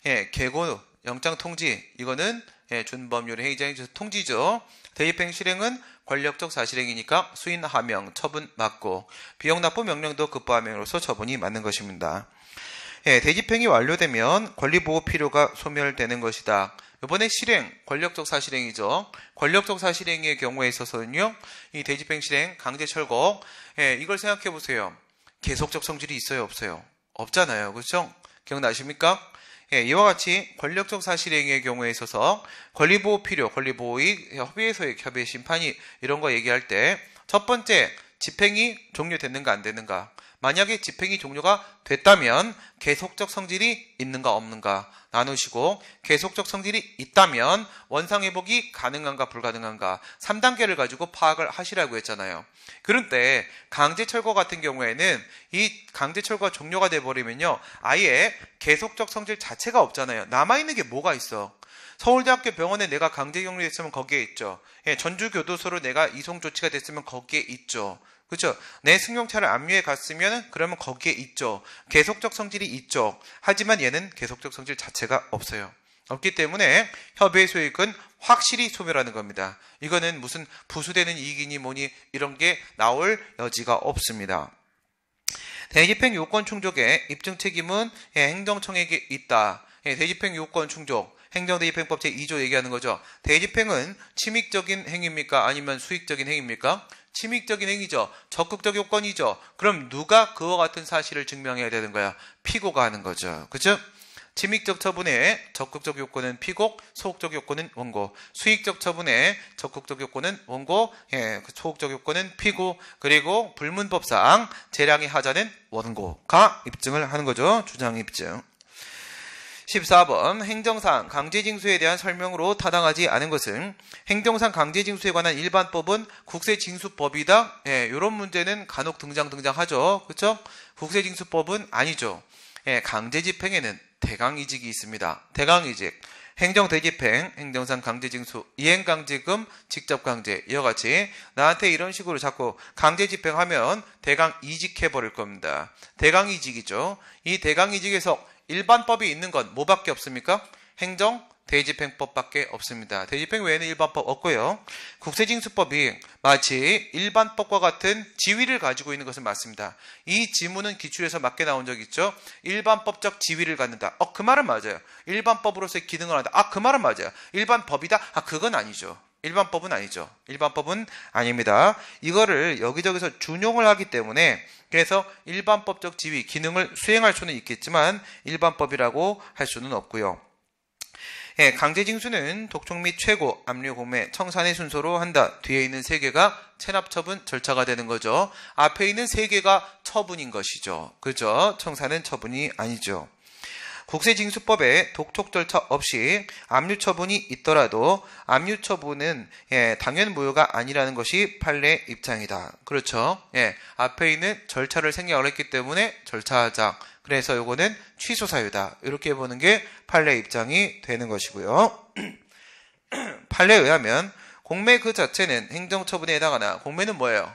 예, 개고 영장 통지 이거는 예, 준법률 행위자의 통지죠. 대입행 실행은 권력적 사실행위니까 수인 하명 처분 맞고 비용 납부 명령도 급부하명으로서 처분이 맞는 것입니다. 예, 대집행이 완료되면 권리보호 필요가 소멸되는 것이다. 이번에 실행, 권력적 사실행위죠. 권력적 사실행위의 경우에 있어서는요, 이 대집행 실행, 강제 철거, 예, 이걸 생각해 보세요. 계속적 성질이 있어요, 없어요? 없잖아요. 그렇죠? 기억나십니까? 예, 이와 같이 권력적 사실행위의 경우에 있어서 권리보호 필요, 권리보호의 협의에서의 협의 심판이 이런 거 얘기할 때 첫 번째 집행이 종료됐는가 안됐는가 만약에 집행이 종료가 됐다면 계속적 성질이 있는가 없는가 나누시고 계속적 성질이 있다면 원상 회복이 가능한가 불가능한가 3단계를 가지고 파악을 하시라고 했잖아요. 그런데 강제 철거 같은 경우에는 이 강제 철거 가 종료가 돼 버리면요. 아예 계속적 성질 자체가 없잖아요. 남아 있는 게 뭐가 있어? 서울대학교 병원에 내가 강제 격리됐으면 거기에 있죠. 예, 전주교도소로 내가 이송 조치가 됐으면 거기에 있죠. 그렇죠? 내 승용차를 압류해 갔으면 그러면 거기에 있죠. 계속적 성질이 있죠. 하지만 얘는 계속적 성질 자체가 없어요. 없기 때문에 협의의 수익은 확실히 소멸하는 겁니다. 이거는 무슨 부수되는 이익이니 뭐니 이런 게 나올 여지가 없습니다. 대집행 요건 충족의 입증 책임은 예, 행정청에게 있다. 예, 대집행 요건 충족. 행정대집행법 제2조 얘기하는 거죠. 대집행은 침익적인 행위입니까? 아니면 수익적인 행위입니까? 침익적인 행위죠. 적극적 요건이죠. 그럼 누가 그와 같은 사실을 증명해야 되는 거야? 피고가 하는 거죠. 그죠? 침익적 처분의 적극적 요건은 피곡, 소극적 요건은 원고, 수익적 처분의 적극적 요건은 원고, 예, 그 소극적 요건은 피고, 그리고 불문법상 재량이 하자는 원고가 입증을 하는 거죠. 주장 입증. 14번 행정상 강제징수에 대한 설명으로 타당하지 않은 것은 행정상 강제징수에 관한 일반법은 국세징수법이다. 예, 이런 문제는 간혹 등장 등장하죠. 그렇죠? 국세징수법은 아니죠. 예, 강제집행에는 대강이직이 있습니다. 대강이직. 행정대집행, 행정상 강제징수, 이행강제금, 직접강제 이와 같이 나한테 이런 식으로 자꾸 강제집행하면 대강이직해버릴 겁니다. 대강이직이죠. 이 대강이직에서 일반법이 있는 건 뭐밖에 없습니까? 행정, 대집행법밖에 없습니다. 대집행 외에는 일반법 없고요. 국세징수법이 마치 일반법과 같은 지위를 가지고 있는 것은 맞습니다. 이 지문은 기출에서 맞게 나온 적 있죠. 일반법적 지위를 갖는다. 어, 그 말은 맞아요. 일반법으로서의 기능을 한다. 아, 그 말은 맞아요. 일반법이다? 아, 그건 아니죠. 일반법은 아니죠. 일반법은 아닙니다. 이거를 여기저기서 준용을 하기 때문에 그래서 일반법적 지위 기능을 수행할 수는 있겠지만 일반법이라고 할 수는 없고요. 예, 강제징수는 독촉 및 최고, 압류, 구매 청산의 순서로 한다. 뒤에 있는 세 개가 체납 처분 절차가 되는 거죠. 앞에 있는 세 개가 처분인 것이죠. 그죠? 청산은 처분이 아니죠. 국세징수법에 독촉 절차 없이 압류 처분이 있더라도 압류 처분은 예, 당연 무효가 아니라는 것이 판례 입장이다. 그렇죠? 예, 앞에 있는 절차를 생략을 했기 때문에 절차하자. 그래서 요거는 취소 사유다. 이렇게 보는 게 판례 입장이 되는 것이고요. 판례에 의하면 공매 그 자체는 행정처분에 해당하나 공매는 뭐예요?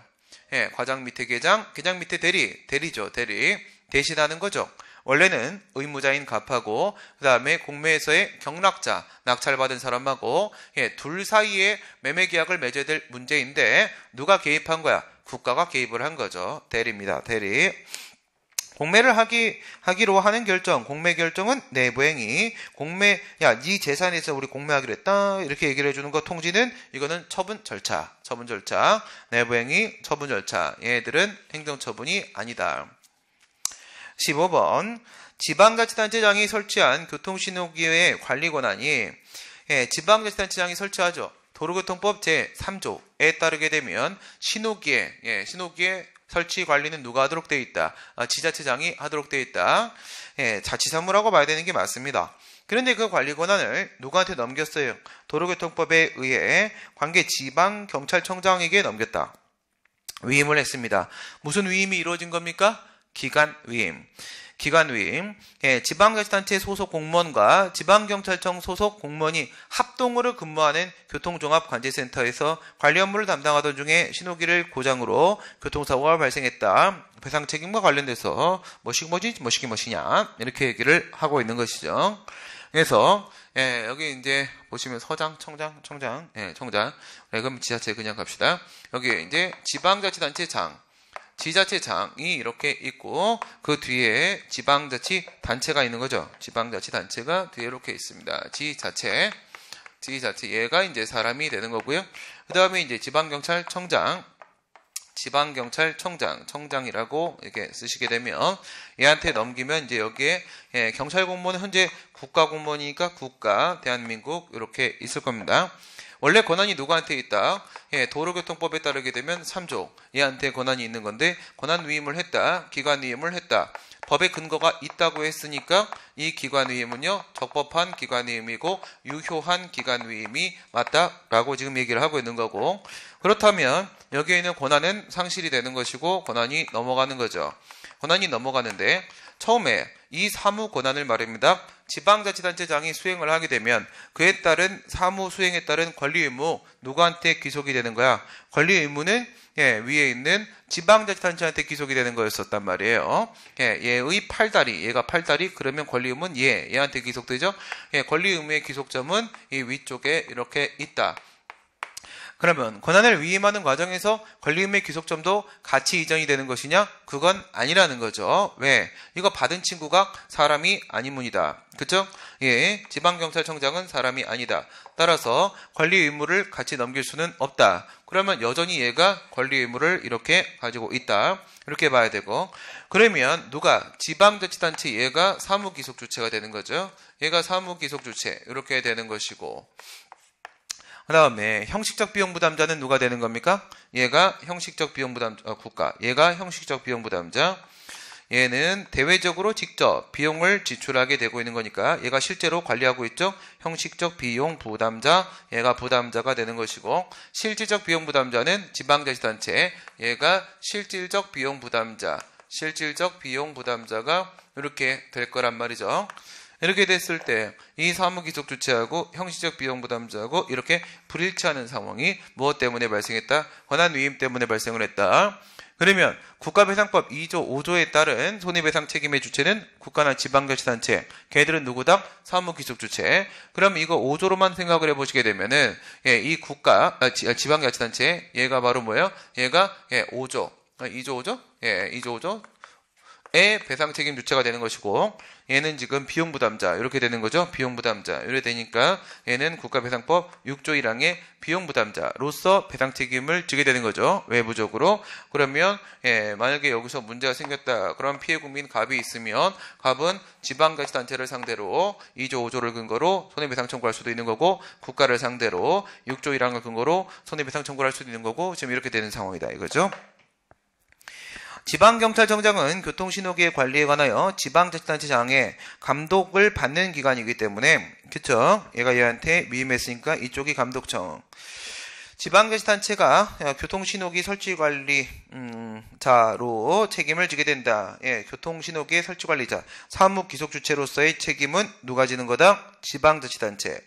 예, 과장 밑에 계장, 계장 밑에 대리, 대리죠, 대리. 대신하는 거죠. 원래는 의무자인 갑하고 그 다음에 공매에서의 경락자 낙찰받은 사람하고 예, 둘 사이에 매매 계약을 맺어야될 문제인데 누가 개입한 거야? 국가가 개입을 한 거죠. 대리입니다. 대리. 공매를 하기 하기로 하는 결정, 공매 결정은 내부행위. 공매 야, 네 재산에서 우리 공매하기로 했다. 이렇게 얘기를 해 주는 거 통지는 이거는 처분 절차. 처분 절차. 내부행위, 처분 절차. 얘들은 행정 처분이 아니다. 15번 지방자치단체장이 설치한 교통신호기의 관리 권한이 예, 지방자치단체장이 설치하죠. 도로교통법 제3조에 따르게 되면 신호기에 예, 신호기에 설치 관리는 누가 하도록 되어 있다. 아, 지자체장이 하도록 되어 있다. 예, 자치사무라고 봐야 되는 게 맞습니다. 그런데 그 관리 권한을 누구한테 넘겼어요? 도로교통법에 의해 관계 지방 경찰청장에게 넘겼다. 위임을 했습니다. 무슨 위임이 이루어진 겁니까? 기관 위임. 기관 위임. 예, 지방자치단체 소속 공무원과 지방경찰청 소속 공무원이 합동으로 근무하는 교통종합관제센터에서 관리 업무를 담당하던 중에 신호기를 고장으로 교통사고가 발생했다. 배상 책임과 관련돼서 뭐시 뭐지 뭐시기 뭐시냐 이렇게 얘기를 하고 있는 것이죠. 그래서 예, 여기 이제 보시면 서장, 청장, 청장, 예, 청장. 예, 그럼 지자체 그냥 갑시다. 여기 이제 지방자치단체 장. 지자체장이 이렇게 있고 그 뒤에 지방자치 단체가 있는 거죠. 지방자치 단체가 뒤에 이렇게 있습니다. 지자체, 지자체 얘가 이제 사람이 되는 거고요. 그 다음에 이제 지방경찰청장, 지방경찰청장, 청장이라고 이렇게 쓰시게 되면 얘한테 넘기면 이제 여기에 예, 경찰 공무원 현재 국가 공무원이니까 국가 대한민국 이렇게 있을 겁니다. 원래 권한이 누구한테 있다? 예, 도로교통법에 따르게 되면 3조 얘한테 권한이 있는 건데 권한 위임을 했다. 기관 위임을 했다. 법의 근거가 있다고 했으니까 이 기관 위임은요. 적법한 기관 위임이고 유효한 기관 위임이 맞다라고 지금 얘기를 하고 있는 거고 그렇다면 여기에 있는 권한은 상실이 되는 것이고 권한이 넘어가는 거죠. 권한이 넘어가는데 처음에 이 사무 권한을 말입니다. 지방자치단체장이 수행을 하게 되면 그에 따른 사무 수행에 따른 권리 의무 누구한테 귀속이 되는 거야? 권리 의무는 예, 위에 있는 지방자치단체한테 귀속이 되는 거였었단 말이에요. 예, 얘의 팔다리, 얘가 팔다리, 그러면 권리 의무는 얘, 얘한테 귀속되죠? 예, 권리 의무의 귀속점은 이 위쪽에 이렇게 있다. 그러면 권한을 위임하는 과정에서 권리금의 귀속점도 같이 이전이 되는 것이냐? 그건 아니라는 거죠. 왜? 이거 받은 친구가 사람이 아니문이다. 그쵸? 예, 지방경찰청장은 사람이 아니다. 따라서 권리 의무를 같이 넘길 수는 없다. 그러면 여전히 얘가 권리 의무를 이렇게 가지고 있다. 이렇게 봐야 되고 그러면 누가 지방자치단체 얘가 사무기속 주체가 되는 거죠. 얘가 사무기속 주체 이렇게 되는 것이고 그 다음에 형식적 비용 부담자는 누가 되는 겁니까? 얘가 형식적 비용 부담 아, 국가, 얘가 형식적 비용 부담자. 얘는 대외적으로 직접 비용을 지출하게 되고 있는 거니까 얘가 실제로 관리하고 있죠. 형식적 비용 부담자, 얘가 부담자가 되는 것이고 실질적 비용 부담자는 지방자치단체, 얘가 실질적 비용 부담자, 실질적 비용 부담자가 이렇게 될 거란 말이죠. 이렇게 됐을 때 이 사무기속 주체하고 형식적 비용 부담자하고 이렇게 불일치하는 상황이 무엇 때문에 발생했다? 권한 위임 때문에 발생을 했다. 그러면 국가배상법 2조 5조에 따른 손해배상 책임의 주체는 국가나 지방자치단체, 걔들은 누구다? 사무기속 주체. 그럼 이거 5조로만 생각을 해보시게 되면은 예, 이 국가, 아, 아 지방자치단체 얘가 바로 뭐예요? 얘가 예, 5조, 2조 아, 5조? 예, 2조 5조? 배상 책임 주체가 되는 것이고 얘는 지금 비용 부담자 이렇게 되는 거죠. 비용 부담자 이렇게 되니까 얘는 국가배상법 6조 1항의 비용 부담자로서 배상 책임을 지게 되는 거죠. 외부적으로 그러면 예, 만약에 여기서 문제가 생겼다. 그럼 피해 국민 갑이 있으면 갑은 지방자치단체를 상대로 2조 5조를 근거로 손해배상 청구할 수도 있는 거고 국가를 상대로 6조 1항을 근거로 손해배상 청구할 수도 있는 거고 지금 이렇게 되는 상황이다 이거죠. 지방경찰청장은 교통신호기의 관리에 관하여 지방자치단체장의 감독을 받는 기관이기 때문에 그쵸? 얘가 얘한테 위임했으니까 이쪽이 감독청. 지방자치단체가 교통신호기 설치관리 음, 자로 책임을 지게 된다. 예, 교통신호기 설치관리자 사무기속주체로서의 책임은 누가 지는 거다? 지방자치단체.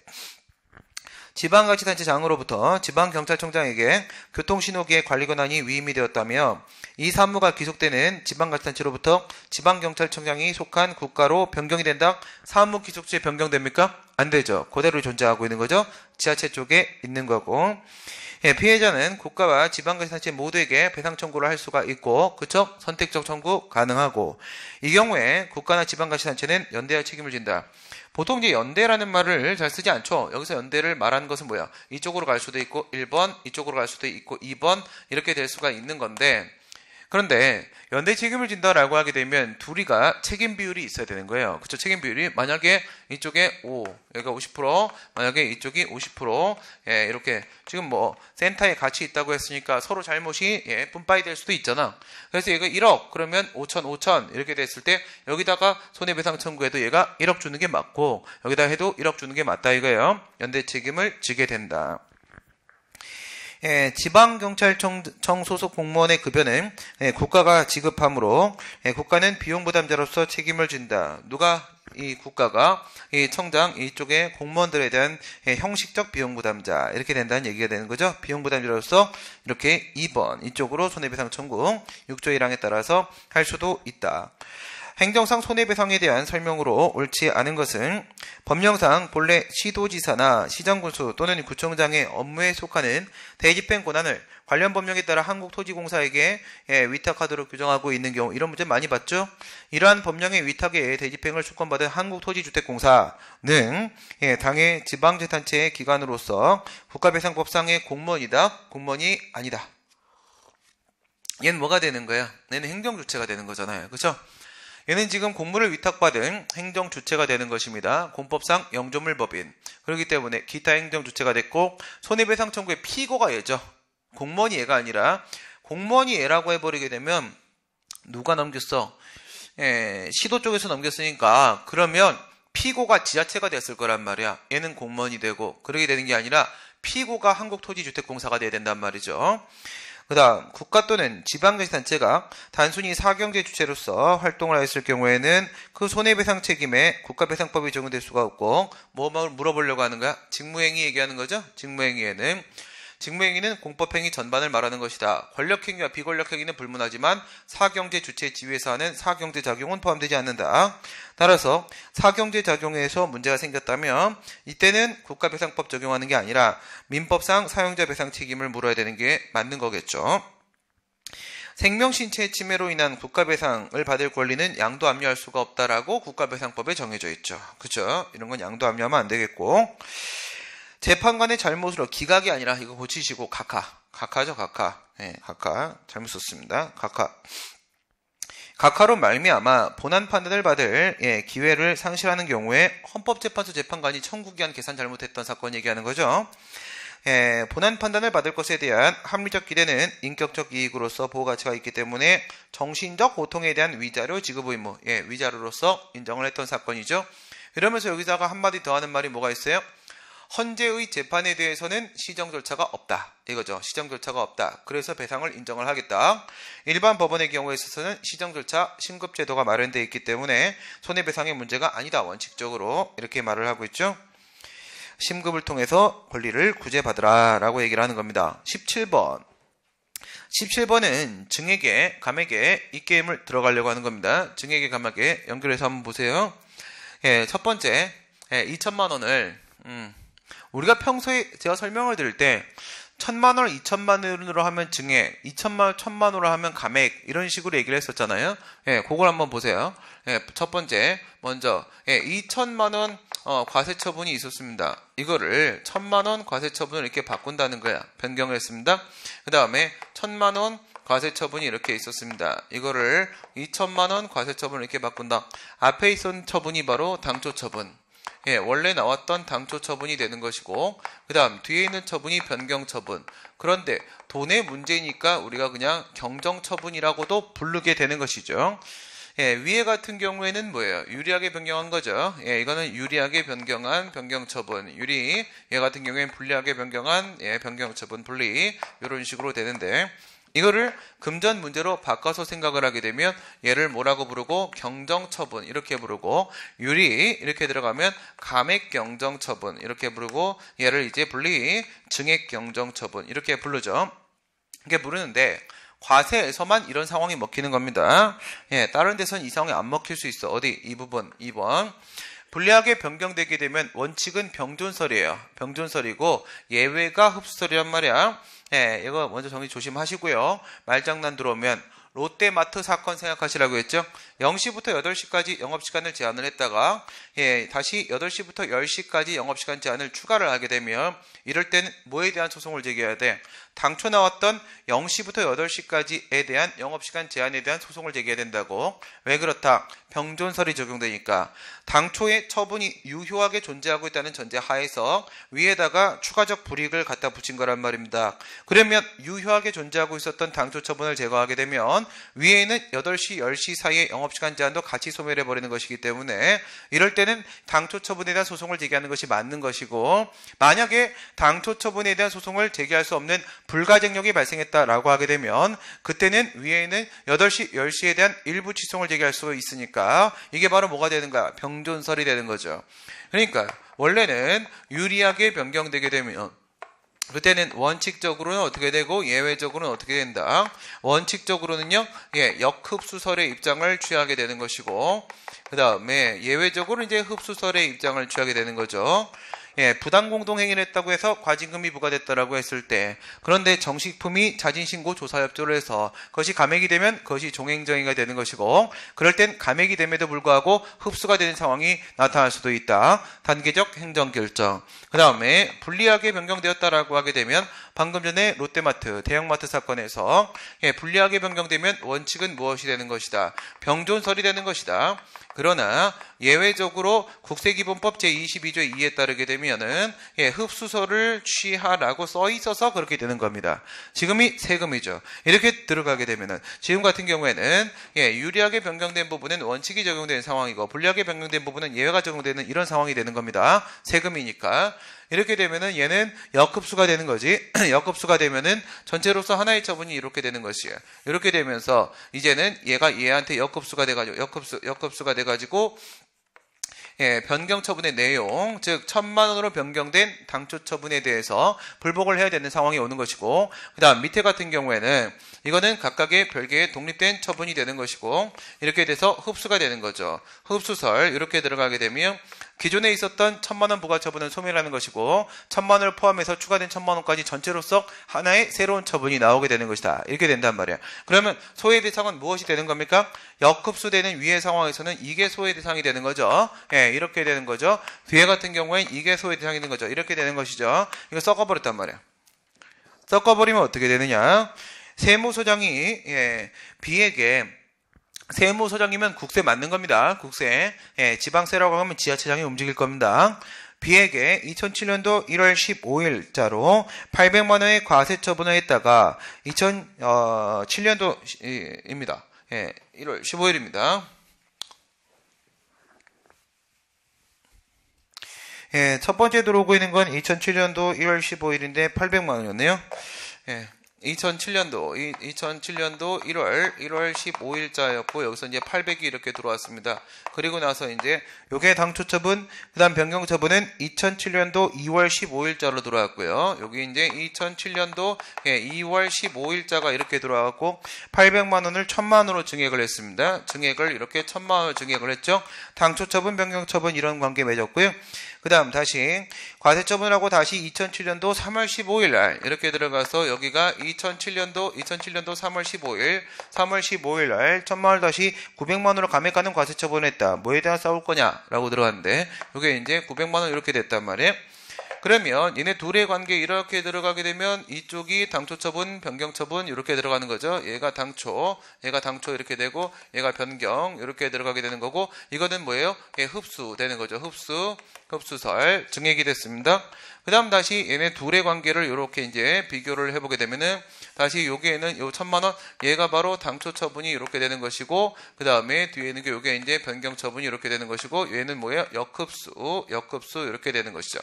지방자치단체장으로부터 지방경찰청장에게 교통신호기의 관리 권한이 위임이 되었다며 이 사무가 귀속되는 지방자치단체로부터 지방경찰청장이 속한 국가로 변경이 된다. 사무 귀속지에 변경됩니까? 안 되죠. 그대로 존재하고 있는 거죠. 지하철 쪽에 있는 거고. 예, 피해자는 국가와 지방자치단체 모두에게 배상 청구를 할 수가 있고, 그쵸? 선택적 청구 가능하고. 이 경우에 국가나 지방자치단체는 연대할 책임을 진다. 보통 이제 연대라는 말을 잘 쓰지 않죠. 여기서 연대를 말하는 것은 뭐야? 이쪽으로 갈 수도 있고 1번, 이쪽으로 갈 수도 있고 2번 이렇게 될 수가 있는 건데 그런데 연대 책임을 진다라고 하게 되면 둘이가 책임 비율이 있어야 되는 거예요. 그쵸? 책임 비율이 만약에 이쪽에 5, 여기가 50%, 만약에 이쪽이 50%, 예, 이렇게 지금 뭐 센터에 같이 있다고 했으니까 서로 잘못이 예, 분파이 될 수도 있잖아. 그래서 얘가 1억 그러면 5천, 5천 이렇게 됐을 때 여기다가 손해배상 청구해도 얘가 1억 주는 게 맞고 여기다 해도 1억 주는 게 맞다 이거예요. 연대 책임을 지게 된다. 예, 지방경찰청 소속 공무원의 급여는 예, 국가가 지급하므로 예, 국가는 비용 부담자로서 책임을 진다. 누가 이 국가가 이 청장 이쪽에 공무원들에 대한 예, 형식적 비용 부담자 이렇게 된다는 얘기가 되는 거죠. 비용 부담자로서 이렇게 2번 이쪽으로 손해배상 청구 6조 1항에 따라서 할 수도 있다. 행정상 손해배상에 대한 설명으로 옳지 않은 것은 법령상 본래 시도지사나 시장군수 또는 구청장의 업무에 속하는 대집행 권한을 관련 법령에 따라 한국토지공사에게 예, 위탁하도록 규정하고 있는 경우 이런 문제 많이 봤죠. 이러한 법령의 위탁에 대집행을 주권받은 한국토지주택공사 등 예, 당의 지방재단체의 기관으로서 국가배상법상의 공무원이다, 공무원이 아니다. 얘는 뭐가 되는 거야? 얘는 행정주체가 되는 거잖아요. 그렇죠? 얘는 지금 공무를 위탁받은 행정 주체가 되는 것입니다. 공법상 영조물법인. 그렇기 때문에 기타 행정 주체가 됐고 손해배상 청구의 피고가 얘죠. 공무원이 얘가 아니라 공무원이 얘라고 해버리게 되면 누가 넘겼어? 예, 시도 쪽에서 넘겼으니까 그러면 피고가 지자체가 됐을 거란 말이야. 얘는 공무원이 되고 그러게 되는 게 아니라 피고가 한국토지주택공사가 돼야 된단 말이죠. 그다음 국가 또는 지방자치단체가 단순히 사경제 주체로서 활동을 하였을 경우에는 그 손해배상 책임에 국가배상법이 적용될 수가 없고 뭐 물어보려고 하는 가 직무행위 얘기하는 거죠. 직무행위에는 직무행위는 공법행위 전반을 말하는 것이다. 권력행위와 비권력행위는 불문하지만 사경제 주체 지위에서 하는 사경제 작용은 포함되지 않는다. 따라서 사경제 작용에서 문제가 생겼다면 이때는 국가배상법 적용하는 게 아니라 민법상 사용자 배상 책임을 물어야 되는 게 맞는 거겠죠. 생명 신체 침해로 인한 국가배상을 받을 권리는 양도 압류할 수가 없다라고 국가배상법에 정해져 있죠. 그죠? 이런 건 양도 압류하면 안 되겠고. 재판관의 잘못으로 기각이 아니라 이거 고치시고 각하. 각하죠, 각하. 예, 각하. 잘못 썼습니다. 각하. 각하로 말미암아 본안 판단을 받을 예, 기회를 상실하는 경우에 헌법재판소 재판관이 청구기한 계산 잘못했던 사건 얘기하는 거죠. 예, 본안 판단을 받을 것에 대한 합리적 기대는 인격적 이익으로서 보호 가치가 있기 때문에 정신적 고통에 대한 위자료 지급 의무, 예, 위자료로서 인정을 했던 사건이죠. 이러면서 여기다가 한마디 더 하는 말이 뭐가 있어요? 헌재의 재판에 대해서는 시정 절차가 없다. 이거죠. 시정 절차가 없다. 그래서 배상을 인정을 하겠다. 일반 법원의 경우에 있어서는 시정 절차 신급 제도가 마련되어 있기 때문에 손해배상의 문제가 아니다. 원칙적으로 이렇게 말을 하고 있죠. 심급을 통해서 권리를 구제받으라 라고 얘기를 하는 겁니다. 17번 17번은 증액에 감액에 이 게임을 들어가려고 하는 겁니다. 증액에 감액에 연결해서 한번 보세요. 예, 첫 번째 예, 2천만 원을 음, 우리가 평소에 제가 설명을 드릴 때 천만 원, 이천만 원으로 하면 증액, 이천만 원, 천만 원으로 하면 감액 이런 식으로 얘기를 했었잖아요. 예, 그걸 한번 보세요. 예, 첫 번째 먼저 예, 이천만 원 어, 과세 처분이 있었습니다. 이거를 천만 원 과세 처분을 이렇게 바꾼다는 거야. 변경을 했습니다. 그 다음에 천만 원 과세 처분이 이렇게 있었습니다. 이거를 이천만원 과세 처분을 이렇게 바꾼다. 앞에 있었던 처분이 바로 당초 처분. 예, 원래 나왔던 당초 처분이 되는 것이고 그 다음 뒤에 있는 처분이 변경 처분 그런데 돈의 문제니까 우리가 그냥 경정 처분이라고도 부르게 되는 것이죠. 예, 위에 같은 경우에는 뭐예요? 유리하게 변경한 거죠. 예, 이거는 유리하게 변경한 변경 처분, 유리. 얘 같은 경우에는 불리하게 변경한 예, 변경 처분, 분리 이런 식으로 되는데 이거를 금전 문제로 바꿔서 생각을 하게 되면 얘를 뭐라고 부르고 경정처분 이렇게 부르고 유리 이렇게 들어가면 감액경정처분 이렇게 부르고 얘를 이제 분리 증액경정처분 이렇게 부르죠. 이렇게 부르는데 과세에서만 이런 상황이 먹히는 겁니다. 예, 다른 데선 이 상황이 안 먹힐 수 있어. 어디? 이 부분 2번. 불리하게 변경되게 되면 원칙은 병존설이에요. 병존설이고 예외가 흡수설이란 말이야. 예, 이거 먼저 정리 조심하시고요. 말장난 들어오면 롯데마트 사건 생각하시라고 했죠. 0시부터 8시까지 영업시간을 제한을 했다가 예, 다시 8시부터 10시까지 영업시간 제한을 추가를 하게 되면 이럴 때는 뭐에 대한 소송을 제기해야 돼? 당초 나왔던 0시부터 8시까지에 대한 영업시간 제한에 대한 소송을 제기해야 된다고. 왜 그렇다? 병존설이 적용되니까. 당초의 처분이 유효하게 존재하고 있다는 전제 하에서 위에다가 추가적 불이익을 갖다 붙인 거란 말입니다. 그러면 유효하게 존재하고 있었던 당초 처분을 제거하게 되면 위에 있는 8시, 10시 사이의 영업시간 제한도 같이 소멸해버리는 것이기 때문에 이럴 때는 당초 처분에 대한 소송을 제기하는 것이 맞는 것이고 만약에 당초 처분에 대한 소송을 제기할 수 없는 불가쟁력이 발생했다라고 하게 되면 그때는 위에 있는 8시, 10시에 대한 일부 취소을 제기할 수 있으니까 이게 바로 뭐가 되는가? 병존설이 되는 거죠. 그러니까 원래는 유리하게 변경되게 되면 그때는 원칙적으로는 어떻게 되고 예외적으로는 어떻게 된다. 원칙적으로는요, 예, 역흡수설의 입장을 취하게 되는 것이고, 그 다음에 예외적으로 이제 흡수설의 입장을 취하게 되는 거죠. 예, 부당 공동 행위를 했다고 해서 과징금이 부과됐다라고 했을 때 그런데 정식품이 자진신고 조사협조를 해서 그것이 감액이 되면 그것이 종행정의가 되는 것이고 그럴 땐 감액이 됨에도 불구하고 흡수가 되는 상황이 나타날 수도 있다. 단계적 행정결정. 그 다음에 불리하게 변경되었다라고 하게 되면 방금 전에 롯데마트, 대형마트 사건에서 예, 불리하게 변경되면 원칙은 무엇이 되는 것이다. 병존설이 되는 것이다. 그러나 예외적으로 국세기본법 제22조 2에 따르게 되면 되면은 예, 흡수소를 취하라고 써 있어서 그렇게 되는 겁니다. 지금이 세금이죠. 이렇게 들어가게 되면은 지금 같은 경우에는 예, 유리하게 변경된 부분은 원칙이 적용되는 상황이고 불리하게 변경된 부분은 예외가 적용되는 이런 상황이 되는 겁니다. 세금이니까. 이렇게 되면은 얘는 역급수가 되는 거지. 역급수가 되면은 전체로서 하나의 처분이 이렇게 되는 것이에요. 이렇게 되면서 이제는 얘가 얘한테 역급수가 돼가지고 역급수 역급수가 돼가지고 예, 변경 처분의 내용, 즉 천만 원으로 변경된 당초 처분에 대해서 불복을 해야 되는 상황이 오는 것이고 그다음 밑에 같은 경우에는 이거는 각각의 별개의 독립된 처분이 되는 것이고 이렇게 돼서 흡수가 되는 거죠. 흡수설 이렇게 들어가게 되면 기존에 있었던 천만 원부과처분은 소멸하는 것이고 천만 원을 포함해서 추가된 천만 원까지 전체로서 하나의 새로운 처분이 나오게 되는 것이다. 이렇게 된단 말이에요. 그러면 소외 대상은 무엇이 되는 겁니까? 역흡수되는 위의 상황에서는 이게 소외 대상이 되는 거죠. 예, 이렇게 되는 거죠. 뒤에 같은 경우엔 이게 소외 대상이 되는 거죠. 이렇게 되는 것이죠. 이거 섞어버렸단 말이에요. 섞어버리면 어떻게 되느냐? 세무서장이 예, B에게 세무서장이면 국세 맞는 겁니다. 국세. 예, 지방세라고 하면 지자체장이 움직일 겁니다. B에게 2007년도 1월 15일자로 800만 원의 과세 처분을 했다가 2007년도입니다. 어, 예, 1월 15일입니다. 예, 첫 번째 들어오고 있는 건 2007년도 1월 15일인데 800만 원이었네요. 예, 2007년도 이, 2007년도 1월 1월 15일자였고 여기서 이제 800이 이렇게 들어왔습니다. 그리고 나서 이제 요게 당초 처분 그다음 변경 처분은 2007년도 2월 15일자로 들어왔고요. 여기 이제 2007년도 예, 2월 15일자가 이렇게 들어왔고 800만 원을 1000만 원으로 증액을 했습니다. 증액을 이렇게 1000만 원을 증액을 했죠. 당초 처분 변경 처분 이런 관계 맺었고요. 그 다음 다시 과세처분하고 다시 2007년도 3월 15일 날 이렇게 들어가서 여기가 2007년도 2007년도 3월 15일 3월 15일 날 천만원 다시 900만원으로 감액하는 과세처분했다 뭐에 대한 싸울 거냐라고 들어갔는데 이게 이제 900만원 이렇게 됐단 말이에요 그러면 얘네 둘의 관계 이렇게 들어가게 되면 이쪽이 당초 처분, 변경 처분 이렇게 들어가는 거죠. 얘가 당초, 얘가 당초 이렇게 되고 얘가 변경 이렇게 들어가게 되는 거고 이거는 뭐예요? 흡수되는 거죠. 흡수, 흡수설 증액이 됐습니다. 그 다음 다시 얘네 둘의 관계를 이렇게 이제 비교를 해보게 되면은 다시 여기에는 요 천만원 얘가 바로 당초 처분이 이렇게 되는 것이고 그 다음에 뒤에 있는 게 요게 이제 변경 처분이 이렇게 되는 것이고 얘는 뭐예요? 역흡수역흡수 이렇게 되는 것이죠.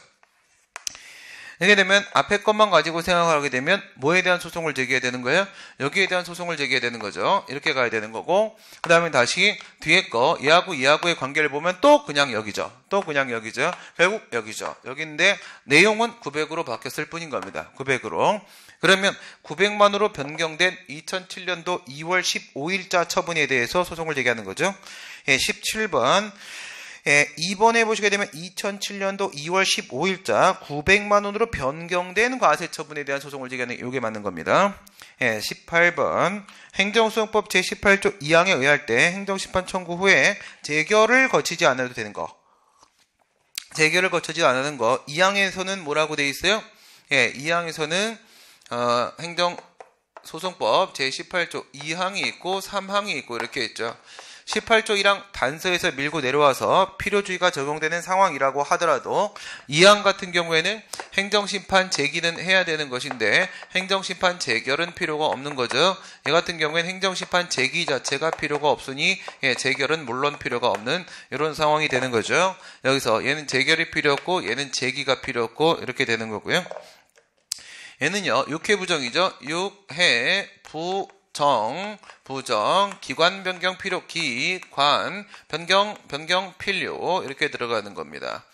이렇게 되면 앞에 것만 가지고 생각하게 되면 뭐에 대한 소송을 제기해야 되는 거예요? 여기에 대한 소송을 제기해야 되는 거죠. 이렇게 가야 되는 거고 그 다음에 다시 뒤에 거 얘하고 얘하고의 관계를 보면 또 그냥 여기죠. 또 그냥 여기죠. 결국 여기죠. 여기인데 내용은 900으로 바뀌었을 뿐인 겁니다. 900으로. 그러면 900만으로 변경된 2007년도 2월 15일자 처분에 대해서 소송을 제기하는 거죠. 예, 17번 예, 2번에 보시게 되면 2007년도 2월 15일자 900만 원으로 변경된 과세 처분에 대한 소송을 제기하는 요게 맞는 겁니다. 예, 18번 행정소송법 제18조 2항에 의할 때 행정심판 청구 후에 재결을 거치지 않아도 되는 거. 재결을 거치지 않는 거. 2항에서는 뭐라고 돼 있어요? 예, 2항에서는 어, 행정 소송법 제18조 2항이 있고 3항이 있고 이렇게 있죠. 18조 이랑 단서에서 밀고 내려와서 필요주의가 적용되는 상황이라고 하더라도 2항 같은 경우에는 행정심판 제기는 해야 되는 것인데 행정심판 재결은 필요가 없는 거죠. 이 같은 경우에는 행정심판 제기 자체가 필요가 없으니 예, 재결은 물론 필요가 없는 이런 상황이 되는 거죠. 여기서 얘는 재결이 필요 없고 얘는 제기가 필요 없고 이렇게 되는 거고요. 얘는요. 육해 부정이죠. 육해 부 정, 부정, 기관 변경 필요, 기, 관, 변경, 변경 필요 이렇게 들어가는 겁니다.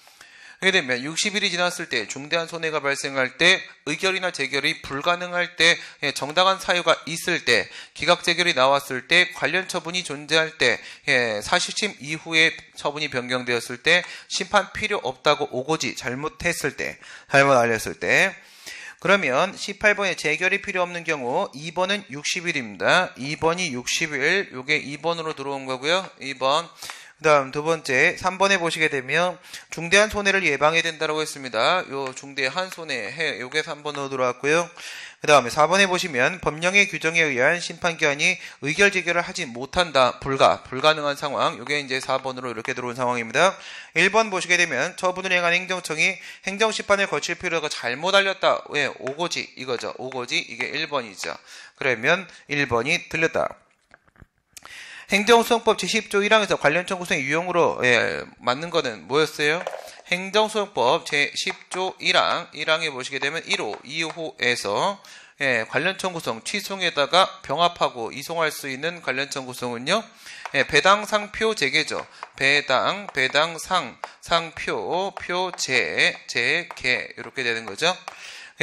그렇게 되면 60일이 지났을 때 중대한 손해가 발생할 때 의결이나 재결이 불가능할 때 예, 정당한 사유가 있을 때 기각 재결이 나왔을 때 관련 처분이 존재할 때 예, 사실심 이후에 처분이 변경되었을 때 심판 필요 없다고 오고지 잘못했을 때 잘못 알렸을 때 그러면 18번에 재결이 필요 없는 경우 2번은 60일입니다. 2번이 60일, 요게 2번으로 들어온 거고요. 2번. 그 다음 두 번째 3번에 보시게 되면 중대한 손해를 예방해야 된다고 했습니다. 요 중대한 손해 해 요게 3번으로 들어왔고요. 그 다음에 4번에 보시면 법령의 규정에 의한 심판기한이 의결 재결을 하지 못한다. 불가. 불가능한 상황. 이게 이제 4번으로 이렇게 들어온 상황입니다. 1번 보시게 되면 처분을 행한 행정청이 행정심판을 거칠 필요가 잘못 알렸다. 왜? 예, 오거지. 이거죠. 오고지 이게 1번이죠. 그러면 1번이 틀렸다. 행정수송법 제10조 1항에서 관련 청구성의 유형으로 예, 맞는 거는 뭐였어요? 행정소용법 제10조 1항 1항에 보시게 되면 1호, 2호에서 예, 관련 청구성 취소에다가 병합하고 이송할 수 있는 관련 청구성은요. 예, 배당 상표 재개죠. 배당 배당 상 상표 표재재개 이렇게 되는 거죠.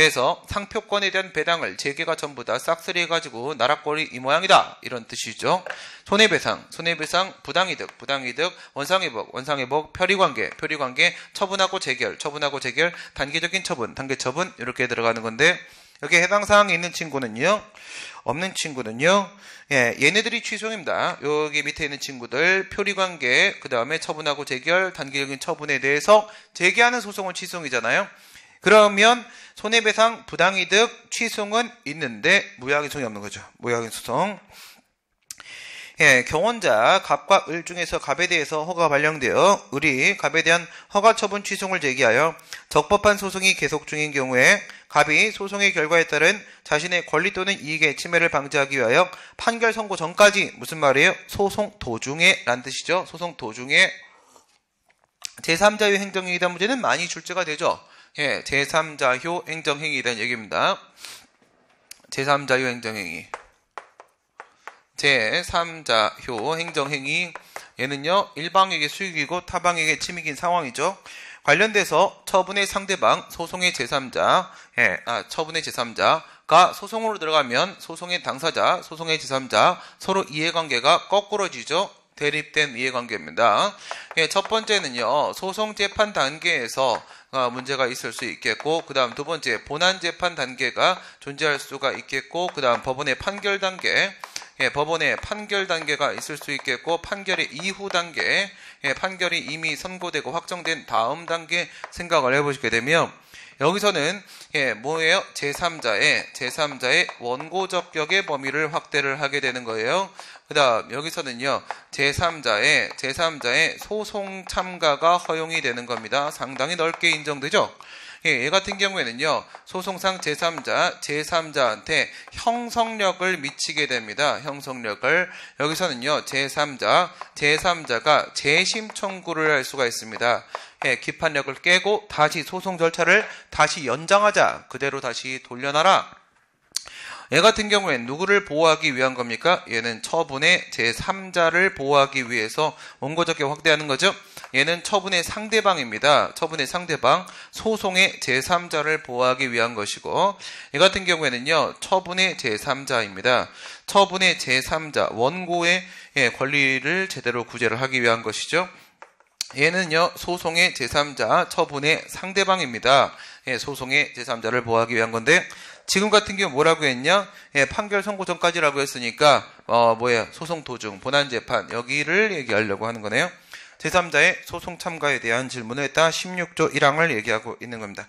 해서 상표권에 대한 배당을 재개가 전부 다 싹쓸이 해가지고 나락거리 이 모양이다 이런 뜻이죠. 손해배상, 손해배상, 부당이득, 부당이득, 원상회복, 원상회복, 표리관계, 표리관계, 처분하고 재결, 처분하고 재결, 단계적인 처분, 단계 처분 이렇게 들어가는 건데 여기 해당 사항이 있는 친구는요. 없는 친구는요. 예, 얘네들이 취소입니다. 여기 밑에 있는 친구들 표리관계, 그 다음에 처분하고 재결, 단계적인 처분에 대해서 재개하는 소송은 취소이잖아요. 그러면 손해배상, 부당이득, 취소는 있는데 무효하기소송이 없는 거죠. 무효하기소송. 예, 경원자 갑과 을 중에서 갑에 대해서 허가 발령되어 을이 갑에 대한 허가 처분 취소를 제기하여 적법한 소송이 계속 중인 경우에 갑이 소송의 결과에 따른 자신의 권리 또는 이익의 침해를 방지하기 위하여 판결 선고 전까지 무슨 말이에요? 소송 도중에 란 뜻이죠. 소송 도중에 제3자의 행정이익단 문제는 많이 출제가 되죠. 예, 제3자효 행정행위에 대한 얘기입니다. 제3자효 행정행위. 제3자효 행정행위. 얘는요, 일방에게 수익이고 타방에게 침익인 상황이죠. 관련돼서 처분의 상대방, 소송의 제3자, 예, 아, 처분의 제3자가 소송으로 들어가면 소송의 당사자, 소송의 제3자 서로 이해관계가 거꾸로지죠. 대립된 이해관계입니다. 예, 첫 번째는요, 소송 재판 단계에서 어, 문제가 있을 수 있겠고 그 다음 두 번째 본안 재판 단계가 존재할 수가 있겠고 그 다음 법원의 판결 단계 예, 법원의 판결 단계가 있을 수 있겠고 판결의 이후 단계 예, 판결이 이미 선고되고 확정된 다음 단계 생각을 해보시게 되면 여기서는 예, 뭐예요? 제3자의 제3자의 원고 적격의 범위를 확대를 하게 되는 거예요. 그다음 여기서는요. 제3자의 제3자의 소송 참가가 허용이 되는 겁니다. 상당히 넓게 인정되죠. 예, 얘 같은 경우에는요. 소송상 제3자, 제3자한테 형성력을 미치게 됩니다. 형성력을 여기서는요. 제3자, 제3자가 재심 청구를 할 수가 있습니다. 예, 기판력을 깨고 다시 소송 절차를 다시 연장하자. 그대로 다시 돌려놔라. 얘 같은 경우엔 누구를 보호하기 위한 겁니까? 얘는 처분의 제3자를 보호하기 위해서 원고적에 확대하는 거죠. 얘는 처분의 상대방입니다. 처분의 상대방, 소송의 제3자를 보호하기 위한 것이고, 얘 같은 경우에는요, 처분의 제3자입니다. 처분의 제3자, 원고의 예, 권리를 제대로 구제를 하기 위한 것이죠. 얘는요, 소송의 제3자, 처분의 상대방입니다. 예, 소송의 제3자를 보호하기 위한 건데, 지금 같은 경우 뭐라고 했냐? 예, 판결 선고 전까지라고 했으니까 어 뭐야 소송 도중 본안 재판 여기를 얘기하려고 하는 거네요. 제3자의 소송 참가에 대한 질문에 따라 16조 1항을 얘기하고 있는 겁니다.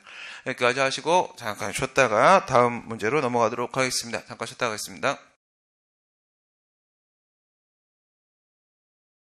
여기까지 하시고 잠깐 쉬었다가 다음 문제로 넘어가도록 하겠습니다. 잠깐 쉬었다가 하겠습니다.